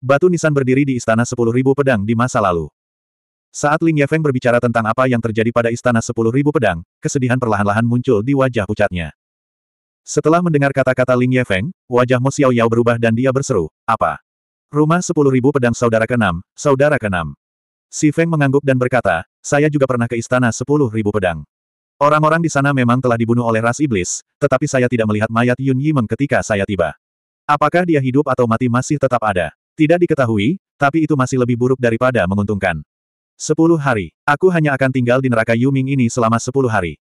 Batu nisan berdiri di istana Sepuluh Ribu pedang di masa lalu. Saat Ling Yefeng berbicara tentang apa yang terjadi pada istana Sepuluh Ribu pedang, kesedihan perlahan-lahan muncul di wajah pucatnya. Setelah mendengar kata-kata Ling Yefeng, wajah Mo Xiao Yao berubah dan dia berseru, apa? Rumah Sepuluh Ribu pedang saudara ke-6, saudara ke-6. Si Feng mengangguk dan berkata, saya juga pernah ke istana Sepuluh Ribu pedang. Orang-orang di sana memang telah dibunuh oleh ras iblis, tetapi saya tidak melihat mayat Yun Yimeng ketika saya tiba. Apakah dia hidup atau mati masih tetap ada? Tidak diketahui, tapi itu masih lebih buruk daripada menguntungkan. Sepuluh hari. Aku hanya akan tinggal di neraka Yuming ini selama sepuluh hari.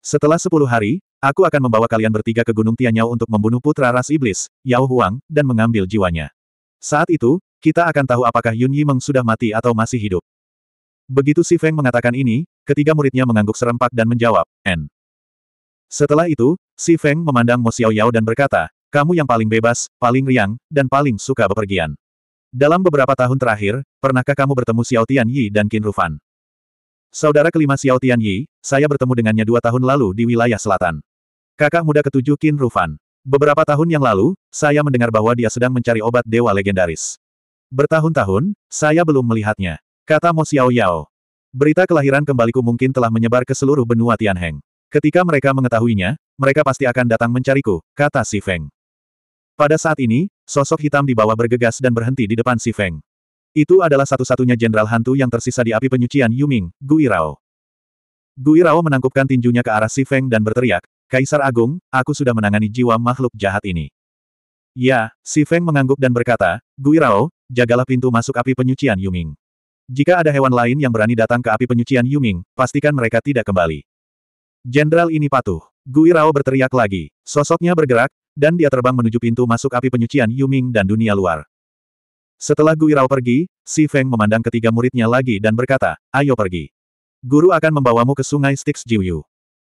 Setelah sepuluh hari, aku akan membawa kalian bertiga ke Gunung Tianyao untuk membunuh putra ras iblis, Yao Huang, dan mengambil jiwanya. Saat itu, kita akan tahu apakah Yun Yimeng sudah mati atau masih hidup. Begitu Si Feng mengatakan ini, ketiga muridnya mengangguk serempak dan menjawab, N. Setelah itu, Si Feng memandang Mo Xiao Yao dan berkata, kamu yang paling bebas, paling riang, dan paling suka bepergian. Dalam beberapa tahun terakhir, pernahkah kamu bertemu Xiao Tianyi dan Qin Rufan? Saudara kelima Xiao Tianyi, saya bertemu dengannya dua tahun lalu di wilayah selatan. Kakak muda ketujuh Qin Rufan. Beberapa tahun yang lalu, saya mendengar bahwa dia sedang mencari obat dewa legendaris. Bertahun-tahun, saya belum melihatnya. Kata Mo Xiao Yao. Berita kelahiran kembaliku mungkin telah menyebar ke seluruh benua Tianheng. Ketika mereka mengetahuinya, mereka pasti akan datang mencariku, kata Si Feng. Pada saat ini, sosok hitam di bawah bergegas dan berhenti di depan si Feng. Itu adalah satu-satunya jenderal hantu yang tersisa di api penyucian Yuming, Guirao. Guirao menangkupkan tinjunya ke arah si Feng dan berteriak, Kaisar Agung, aku sudah menangani jiwa makhluk jahat ini. Ya, si Feng mengangguk dan berkata, Guirao, jagalah pintu masuk api penyucian Yuming. Jika ada hewan lain yang berani datang ke api penyucian Yuming, pastikan mereka tidak kembali. Jenderal ini patuh. Guirao berteriak lagi. Sosoknya bergerak, dan dia terbang menuju pintu masuk api penyucian Yuming dan dunia luar. Setelah Guirao pergi, Si Feng memandang ketiga muridnya lagi dan berkata, ayo pergi. Guru akan membawamu ke sungai Styx Jiuyu.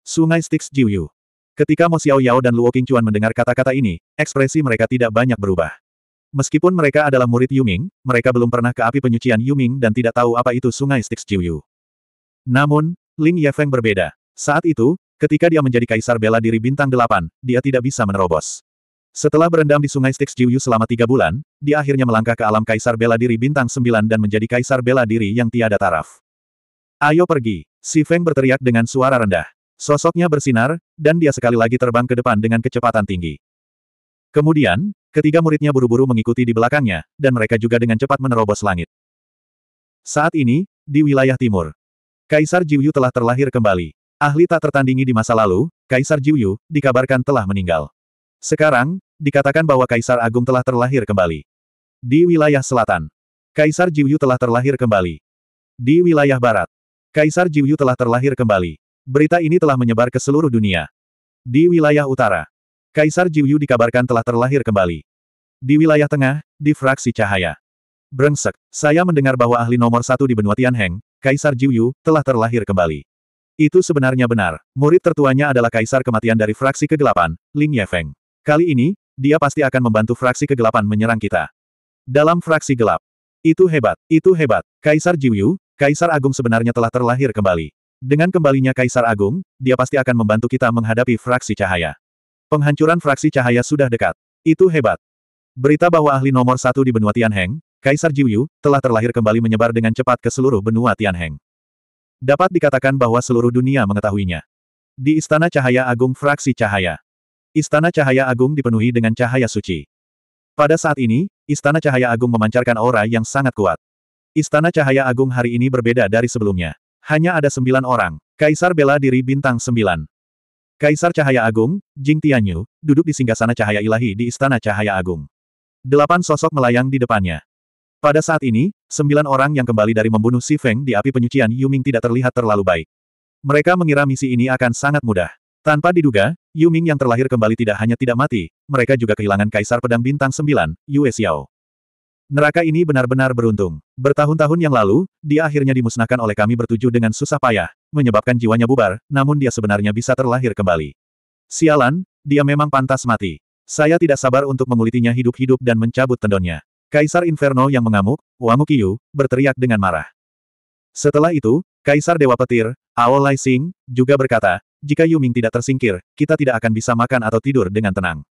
Sungai Styx Jiuyu. Ketika Mo Xiao Yao dan Luo Qingchuan mendengar kata-kata ini, ekspresi mereka tidak banyak berubah. Meskipun mereka adalah murid Yuming, mereka belum pernah ke api penyucian Yuming dan tidak tahu apa itu sungai Styx Jiuyu. Namun, Ling Yefeng berbeda. Saat itu, Ketika dia menjadi kaisar bela diri bintang delapan, dia tidak bisa menerobos. Setelah berendam di sungai Styx Jiuyu selama tiga bulan, dia akhirnya melangkah ke alam kaisar bela diri bintang sembilan dan menjadi kaisar bela diri yang tiada taraf. Ayo pergi! Si Feng berteriak dengan suara rendah. Sosoknya bersinar, dan dia sekali lagi terbang ke depan dengan kecepatan tinggi. Kemudian, ketiga muridnya buru-buru mengikuti di belakangnya, dan mereka juga dengan cepat menerobos langit. Saat ini, di wilayah timur, Kaisar Jiuyu telah terlahir kembali. Ahli tak tertandingi di masa lalu, Kaisar Jiuyu, dikabarkan telah meninggal. Sekarang, dikatakan bahwa Kaisar Agung telah terlahir kembali. Di wilayah selatan, Kaisar Jiuyu telah terlahir kembali. Di wilayah barat, Kaisar Jiuyu telah terlahir kembali. Berita ini telah menyebar ke seluruh dunia. Di wilayah utara, Kaisar Jiuyu dikabarkan telah terlahir kembali. Di wilayah tengah, di fraksi cahaya. Brengsek, saya mendengar bahwa ahli nomor satu di benua Tianheng, Kaisar Jiuyu, telah terlahir kembali. Itu sebenarnya benar. Murid tertuanya adalah kaisar kematian dari fraksi kegelapan, Ling Yefeng. Kali ini, dia pasti akan membantu fraksi kegelapan menyerang kita. Dalam fraksi gelap. Itu hebat, itu hebat. Kaisar Jiuyu, Kaisar Agung sebenarnya telah terlahir kembali. Dengan kembalinya Kaisar Agung, dia pasti akan membantu kita menghadapi fraksi cahaya. Penghancuran fraksi cahaya sudah dekat. Itu hebat. Berita bahwa ahli nomor satu di benua Tianheng, Kaisar Jiuyu, telah terlahir kembali menyebar dengan cepat ke seluruh benua Tianheng. Dapat dikatakan bahwa seluruh dunia mengetahuinya. Di Istana Cahaya Agung Fraksi Cahaya. Istana Cahaya Agung dipenuhi dengan cahaya suci. Pada saat ini, Istana Cahaya Agung memancarkan aura yang sangat kuat. Istana Cahaya Agung hari ini berbeda dari sebelumnya. Hanya ada sembilan orang. Kaisar bela diri bintang sembilan. Kaisar Cahaya Agung, Jing Tianyu, duduk di singgasana cahaya ilahi di Istana Cahaya Agung. Delapan sosok melayang di depannya. Pada saat ini, sembilan orang yang kembali dari membunuh Si Feng di api penyucian Yuming tidak terlihat terlalu baik. Mereka mengira misi ini akan sangat mudah. Tanpa diduga, Yuming yang terlahir kembali tidak hanya tidak mati, mereka juga kehilangan Kaisar Pedang Bintang Sembilan, Yue Xiao. Neraka ini benar-benar beruntung. Bertahun-tahun yang lalu, dia akhirnya dimusnahkan oleh kami bertujuh dengan susah payah, menyebabkan jiwanya bubar, namun dia sebenarnya bisa terlahir kembali. Sialan, dia memang pantas mati. Saya tidak sabar untuk mengulitinya hidup-hidup dan mencabut tendonnya. Kaisar Inferno yang mengamuk, Wamu Qiyu, berteriak dengan marah. Setelah itu, Kaisar Dewa Petir, Ao Lai Xing, juga berkata, jika Yuming tidak tersingkir, kita tidak akan bisa makan atau tidur dengan tenang.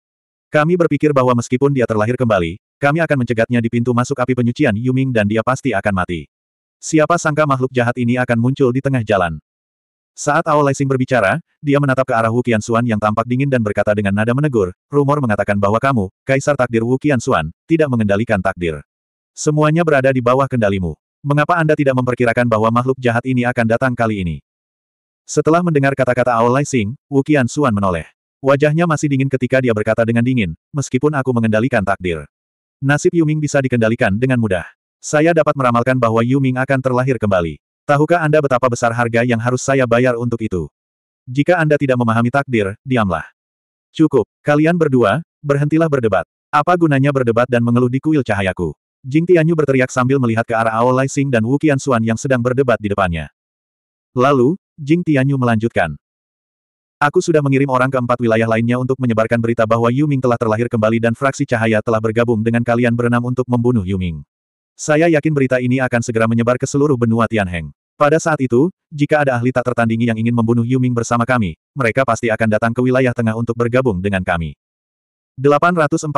Kami berpikir bahwa meskipun dia terlahir kembali, kami akan mencegatnya di pintu masuk api penyucian Yuming dan dia pasti akan mati. Siapa sangka makhluk jahat ini akan muncul di tengah jalan. Saat Ao Lexing berbicara, dia menatap ke arah Wu Qianxuan yang tampak dingin dan berkata dengan nada menegur, rumor mengatakan bahwa kamu, Kaisar Takdir Wu Qianxuan, tidak mengendalikan takdir. Semuanya berada di bawah kendalimu. Mengapa Anda tidak memperkirakan bahwa makhluk jahat ini akan datang kali ini? Setelah mendengar kata-kata Ao Lexing, Wu Qianxuan menoleh. Wajahnya masih dingin ketika dia berkata dengan dingin, meskipun aku mengendalikan takdir. Nasib Yuming bisa dikendalikan dengan mudah. Saya dapat meramalkan bahwa Yuming akan terlahir kembali. Tahukah Anda betapa besar harga yang harus saya bayar untuk itu? Jika Anda tidak memahami takdir, diamlah. Cukup, kalian berdua, berhentilah berdebat. Apa gunanya berdebat dan mengeluh di kuil cahayaku? Jing Tianyu berteriak sambil melihat ke arah Ao Lai Sing dan Wu Qianxuan yang sedang berdebat di depannya. Lalu, Jing Tianyu melanjutkan. Aku sudah mengirim orang ke empat wilayah lainnya untuk menyebarkan berita bahwa Yu Ming telah terlahir kembali dan fraksi cahaya telah bergabung dengan kalian berenam untuk membunuh Yu Ming. Saya yakin berita ini akan segera menyebar ke seluruh benua Tianheng. Pada saat itu, jika ada ahli tak tertandingi yang ingin membunuh Yuming bersama kami, mereka pasti akan datang ke wilayah tengah untuk bergabung dengan kami. 840.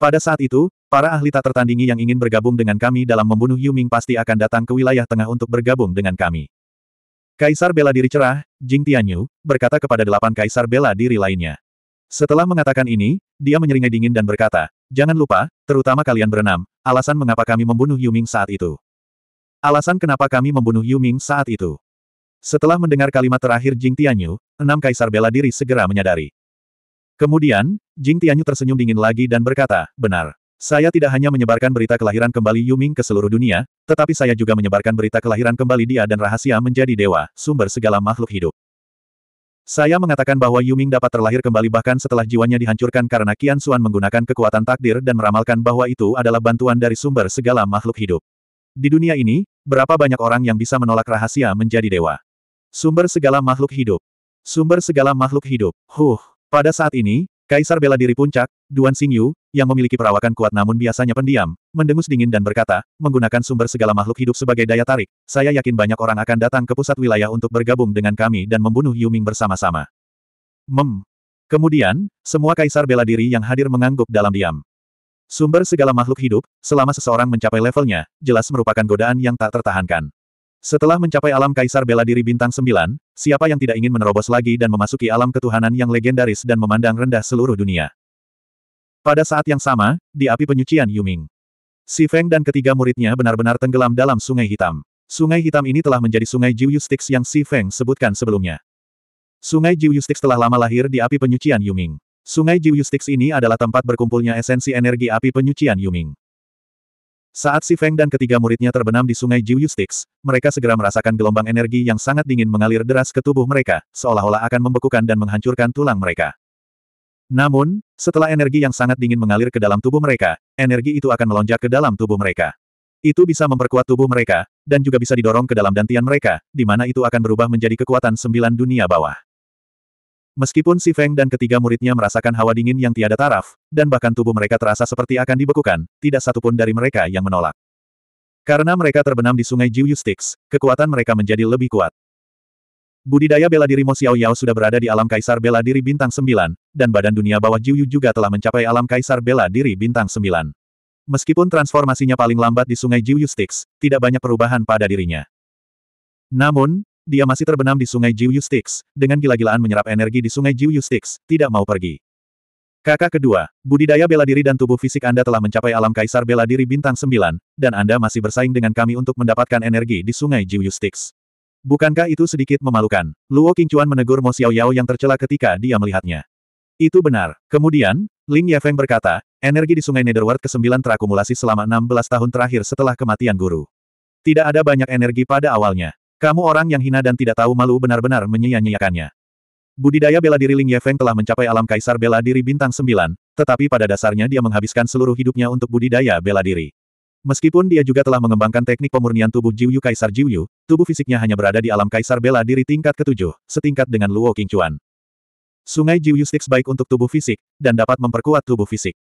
Pada saat itu, para ahli tak tertandingi yang ingin bergabung dengan kami dalam membunuh Yuming pasti akan datang ke wilayah tengah untuk bergabung dengan kami. Kaisar bela diri cerah, Jing Tianyu, berkata kepada delapan kaisar bela diri lainnya. Setelah mengatakan ini, dia menyeringai dingin dan berkata, Jangan lupa, terutama kalian berenam, alasan mengapa kami membunuh Yuming saat itu. Alasan kenapa kami membunuh Yuming saat itu. Setelah mendengar kalimat terakhir Jing Tianyu, enam kaisar bela diri segera menyadari. Kemudian, Jing Tianyu tersenyum dingin lagi dan berkata, benar. Saya tidak hanya menyebarkan berita kelahiran kembali Yuming ke seluruh dunia, tetapi saya juga menyebarkan berita kelahiran kembali dia dan rahasia menjadi dewa, sumber segala makhluk hidup. Saya mengatakan bahwa Yuming dapat terlahir kembali bahkan setelah jiwanya dihancurkan karena Qian Xuan menggunakan kekuatan takdir dan meramalkan bahwa itu adalah bantuan dari sumber segala makhluk hidup. Di dunia ini, berapa banyak orang yang bisa menolak rahasia menjadi dewa? Sumber segala makhluk hidup. Sumber segala makhluk hidup. Huh. Pada saat ini, Kaisar bela diri puncak, Duan Xingyu, yang memiliki perawakan kuat namun biasanya pendiam, mendengus dingin dan berkata, menggunakan sumber segala makhluk hidup sebagai daya tarik, saya yakin banyak orang akan datang ke pusat wilayah untuk bergabung dengan kami dan membunuh Yuming bersama-sama. Mem. Kemudian, semua kaisar bela diri yang hadir mengangguk dalam diam. Sumber segala makhluk hidup, selama seseorang mencapai levelnya, jelas merupakan godaan yang tak tertahankan. Setelah mencapai alam Kaisar Bela Diri Bintang 9, siapa yang tidak ingin menerobos lagi dan memasuki alam ketuhanan yang legendaris dan memandang rendah seluruh dunia? Pada saat yang sama, di api penyucian Yuming. Si Feng dan ketiga muridnya benar-benar tenggelam dalam sungai hitam. Sungai hitam ini telah menjadi sungai Jiu Yustix yang Si Feng sebutkan sebelumnya. Sungai Jiu Yustix telah lama lahir di api penyucian Yuming. Sungai Jiu Yustix ini adalah tempat berkumpulnya esensi energi api penyucian Yuming. Saat Si Feng dan ketiga muridnya terbenam di sungai Jiuyus mereka segera merasakan gelombang energi yang sangat dingin mengalir deras ke tubuh mereka, seolah-olah akan membekukan dan menghancurkan tulang mereka. Namun, setelah energi yang sangat dingin mengalir ke dalam tubuh mereka, energi itu akan melonjak ke dalam tubuh mereka. Itu bisa memperkuat tubuh mereka, dan juga bisa didorong ke dalam dantian mereka, di mana itu akan berubah menjadi kekuatan sembilan dunia bawah. Meskipun Si Feng dan ketiga muridnya merasakan hawa dingin yang tiada taraf, dan bahkan tubuh mereka terasa seperti akan dibekukan, tidak satupun dari mereka yang menolak. Karena mereka terbenam di sungai Jiuyu Sticks, kekuatan mereka menjadi lebih kuat. Budidaya bela diri Mo Xiao Yao sudah berada di alam kaisar bela diri bintang Sembilan, dan badan dunia bawah Jiuyu juga telah mencapai alam kaisar bela diri bintang Sembilan. Meskipun transformasinya paling lambat di sungai Jiuyu Sticks, tidak banyak perubahan pada dirinya. Namun, dia masih terbenam di sungai Jiuyu Sticks, dengan gila-gilaan menyerap energi di sungai Jiuyu Sticks, tidak mau pergi. Kakak kedua, budidaya bela diri dan tubuh fisik Anda telah mencapai alam kaisar bela diri bintang Sembilan, dan Anda masih bersaing dengan kami untuk mendapatkan energi di sungai Jiuyu Sticks. Bukankah itu sedikit memalukan? Luo Qingchuan menegur Mo Xiaoyao yang tercela ketika dia melihatnya. Itu benar. Kemudian, Ling Yefeng berkata, energi di sungai Netherworld ke-9 terakumulasi selama 16 tahun terakhir setelah kematian guru. Tidak ada banyak energi pada awalnya. Kamu orang yang hina dan tidak tahu malu benar-benar menyia-nyiakannya. Budidaya bela diri Ling Yefeng telah mencapai alam kaisar bela diri bintang 9, tetapi pada dasarnya dia menghabiskan seluruh hidupnya untuk budidaya bela diri. Meskipun dia juga telah mengembangkan teknik pemurnian tubuh Jiuyu Kaisar Jiuyu, tubuh fisiknya hanya berada di alam kaisar bela diri tingkat ketujuh, setingkat dengan Luo Qingchuan. Sungai Jiuyu Sticks baik untuk tubuh fisik, dan dapat memperkuat tubuh fisik.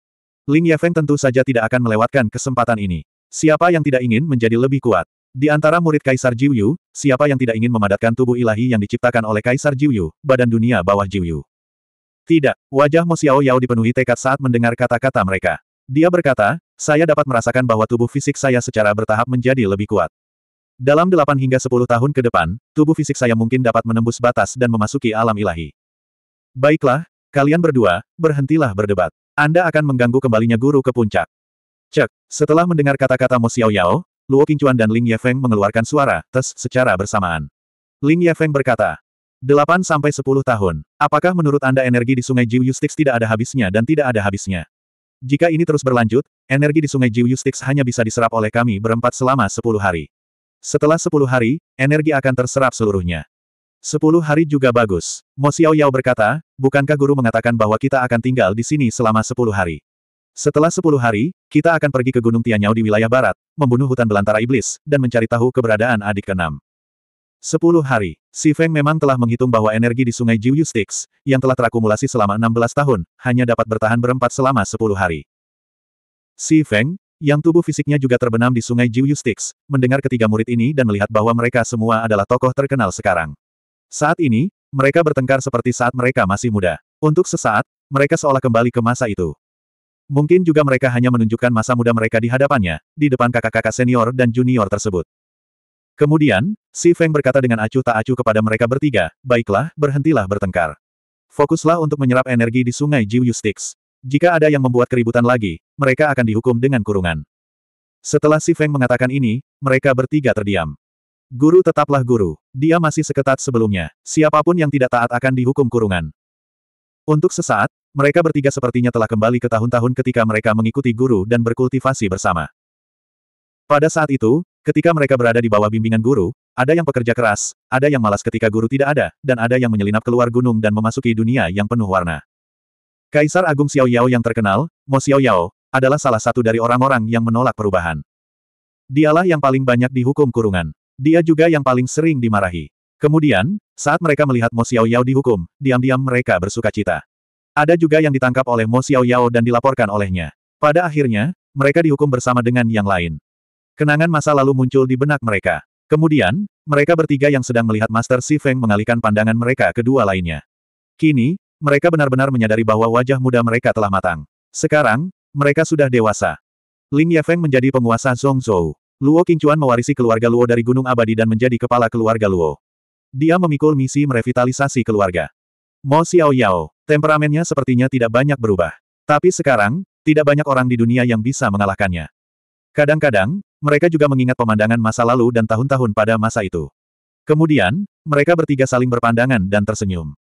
Ling Yefeng tentu saja tidak akan melewatkan kesempatan ini. Siapa yang tidak ingin menjadi lebih kuat? Di antara murid Kaisar Jiuyu, siapa yang tidak ingin memadatkan tubuh ilahi yang diciptakan oleh Kaisar Jiuyu, badan dunia bawah Jiuyu? Tidak, wajah Mo Xiao Yao dipenuhi tekad saat mendengar kata-kata mereka. Dia berkata, saya dapat merasakan bahwa tubuh fisik saya secara bertahap menjadi lebih kuat. Dalam 8 hingga 10 tahun ke depan, tubuh fisik saya mungkin dapat menembus batas dan memasuki alam ilahi. Baiklah, kalian berdua, berhentilah berdebat. Anda akan mengganggu kembalinya guru ke puncak. Cek, setelah mendengar kata-kata Mo Xiao Yao, Luo Qingchuan dan Ling Yefeng mengeluarkan suara tes secara bersamaan. Ling Yefeng berkata, 8 sampai 10 tahun. Apakah menurut Anda energi di Sungai Jiu Yustix tidak ada habisnya dan tidak ada habisnya? Jika ini terus berlanjut, energi di Sungai Jiu Yustix hanya bisa diserap oleh kami berempat selama 10 hari. Setelah 10 hari, energi akan terserap seluruhnya. 10 hari juga bagus. Mo Xiao Yao berkata, bukankah guru mengatakan bahwa kita akan tinggal di sini selama 10 hari? Setelah 10 hari, kita akan pergi ke Gunung Tianyao di wilayah barat, membunuh hutan belantara iblis, dan mencari tahu keberadaan adik keenam. Sepuluh hari, Si Feng memang telah menghitung bahwa energi di sungai Jiuyu Sticks, yang telah terakumulasi selama enam belas tahun, hanya dapat bertahan berempat selama sepuluh hari. Si Feng, yang tubuh fisiknya juga terbenam di sungai Jiuyu Sticks, mendengar ketiga murid ini dan melihat bahwa mereka semua adalah tokoh terkenal sekarang. Saat ini, mereka bertengkar seperti saat mereka masih muda. Untuk sesaat, mereka seolah kembali ke masa itu. Mungkin juga mereka hanya menunjukkan masa muda mereka di hadapannya, di depan kakak-kakak senior dan junior tersebut. Kemudian, Si Feng berkata dengan acuh tak acuh kepada mereka bertiga, baiklah, berhentilah bertengkar. Fokuslah untuk menyerap energi di sungai Jiuyu Sticks. Jika ada yang membuat keributan lagi, mereka akan dihukum dengan kurungan. Setelah Si Feng mengatakan ini, mereka bertiga terdiam. Guru tetaplah guru, dia masih seketat sebelumnya, siapapun yang tidak taat akan dihukum kurungan. Untuk sesaat, mereka bertiga sepertinya telah kembali ke tahun-tahun ketika mereka mengikuti guru dan berkultivasi bersama. Pada saat itu, ketika mereka berada di bawah bimbingan guru, ada yang pekerja keras, ada yang malas ketika guru tidak ada, dan ada yang menyelinap keluar gunung dan memasuki dunia yang penuh warna. Kaisar Agung Xiao Yao yang terkenal, Mo Xiao Yao, adalah salah satu dari orang-orang yang menolak perubahan. Dialah yang paling banyak dihukum kurungan. Dia juga yang paling sering dimarahi. Kemudian, saat mereka melihat Mo Xiao Yao dihukum, diam-diam mereka bersuka cita. Ada juga yang ditangkap oleh Mo Xiao Yao dan dilaporkan olehnya. Pada akhirnya, mereka dihukum bersama dengan yang lain. Kenangan masa lalu muncul di benak mereka. Kemudian, mereka bertiga yang sedang melihat Master Si Feng mengalihkan pandangan mereka ke dua lainnya. Kini, mereka benar-benar menyadari bahwa wajah muda mereka telah matang. Sekarang, mereka sudah dewasa. Ling Yefeng menjadi penguasa Zhongzhou. Luo Qingchuan mewarisi keluarga Luo dari Gunung Abadi dan menjadi kepala keluarga Luo. Dia memikul misi merevitalisasi keluarga. Mo Xiao Yao, Temperamennya sepertinya tidak banyak berubah. Tapi sekarang, tidak banyak orang di dunia yang bisa mengalahkannya. Kadang-kadang, mereka juga mengingat pemandangan masa lalu dan tahun-tahun pada masa itu. Kemudian, mereka bertiga saling berpandangan dan tersenyum.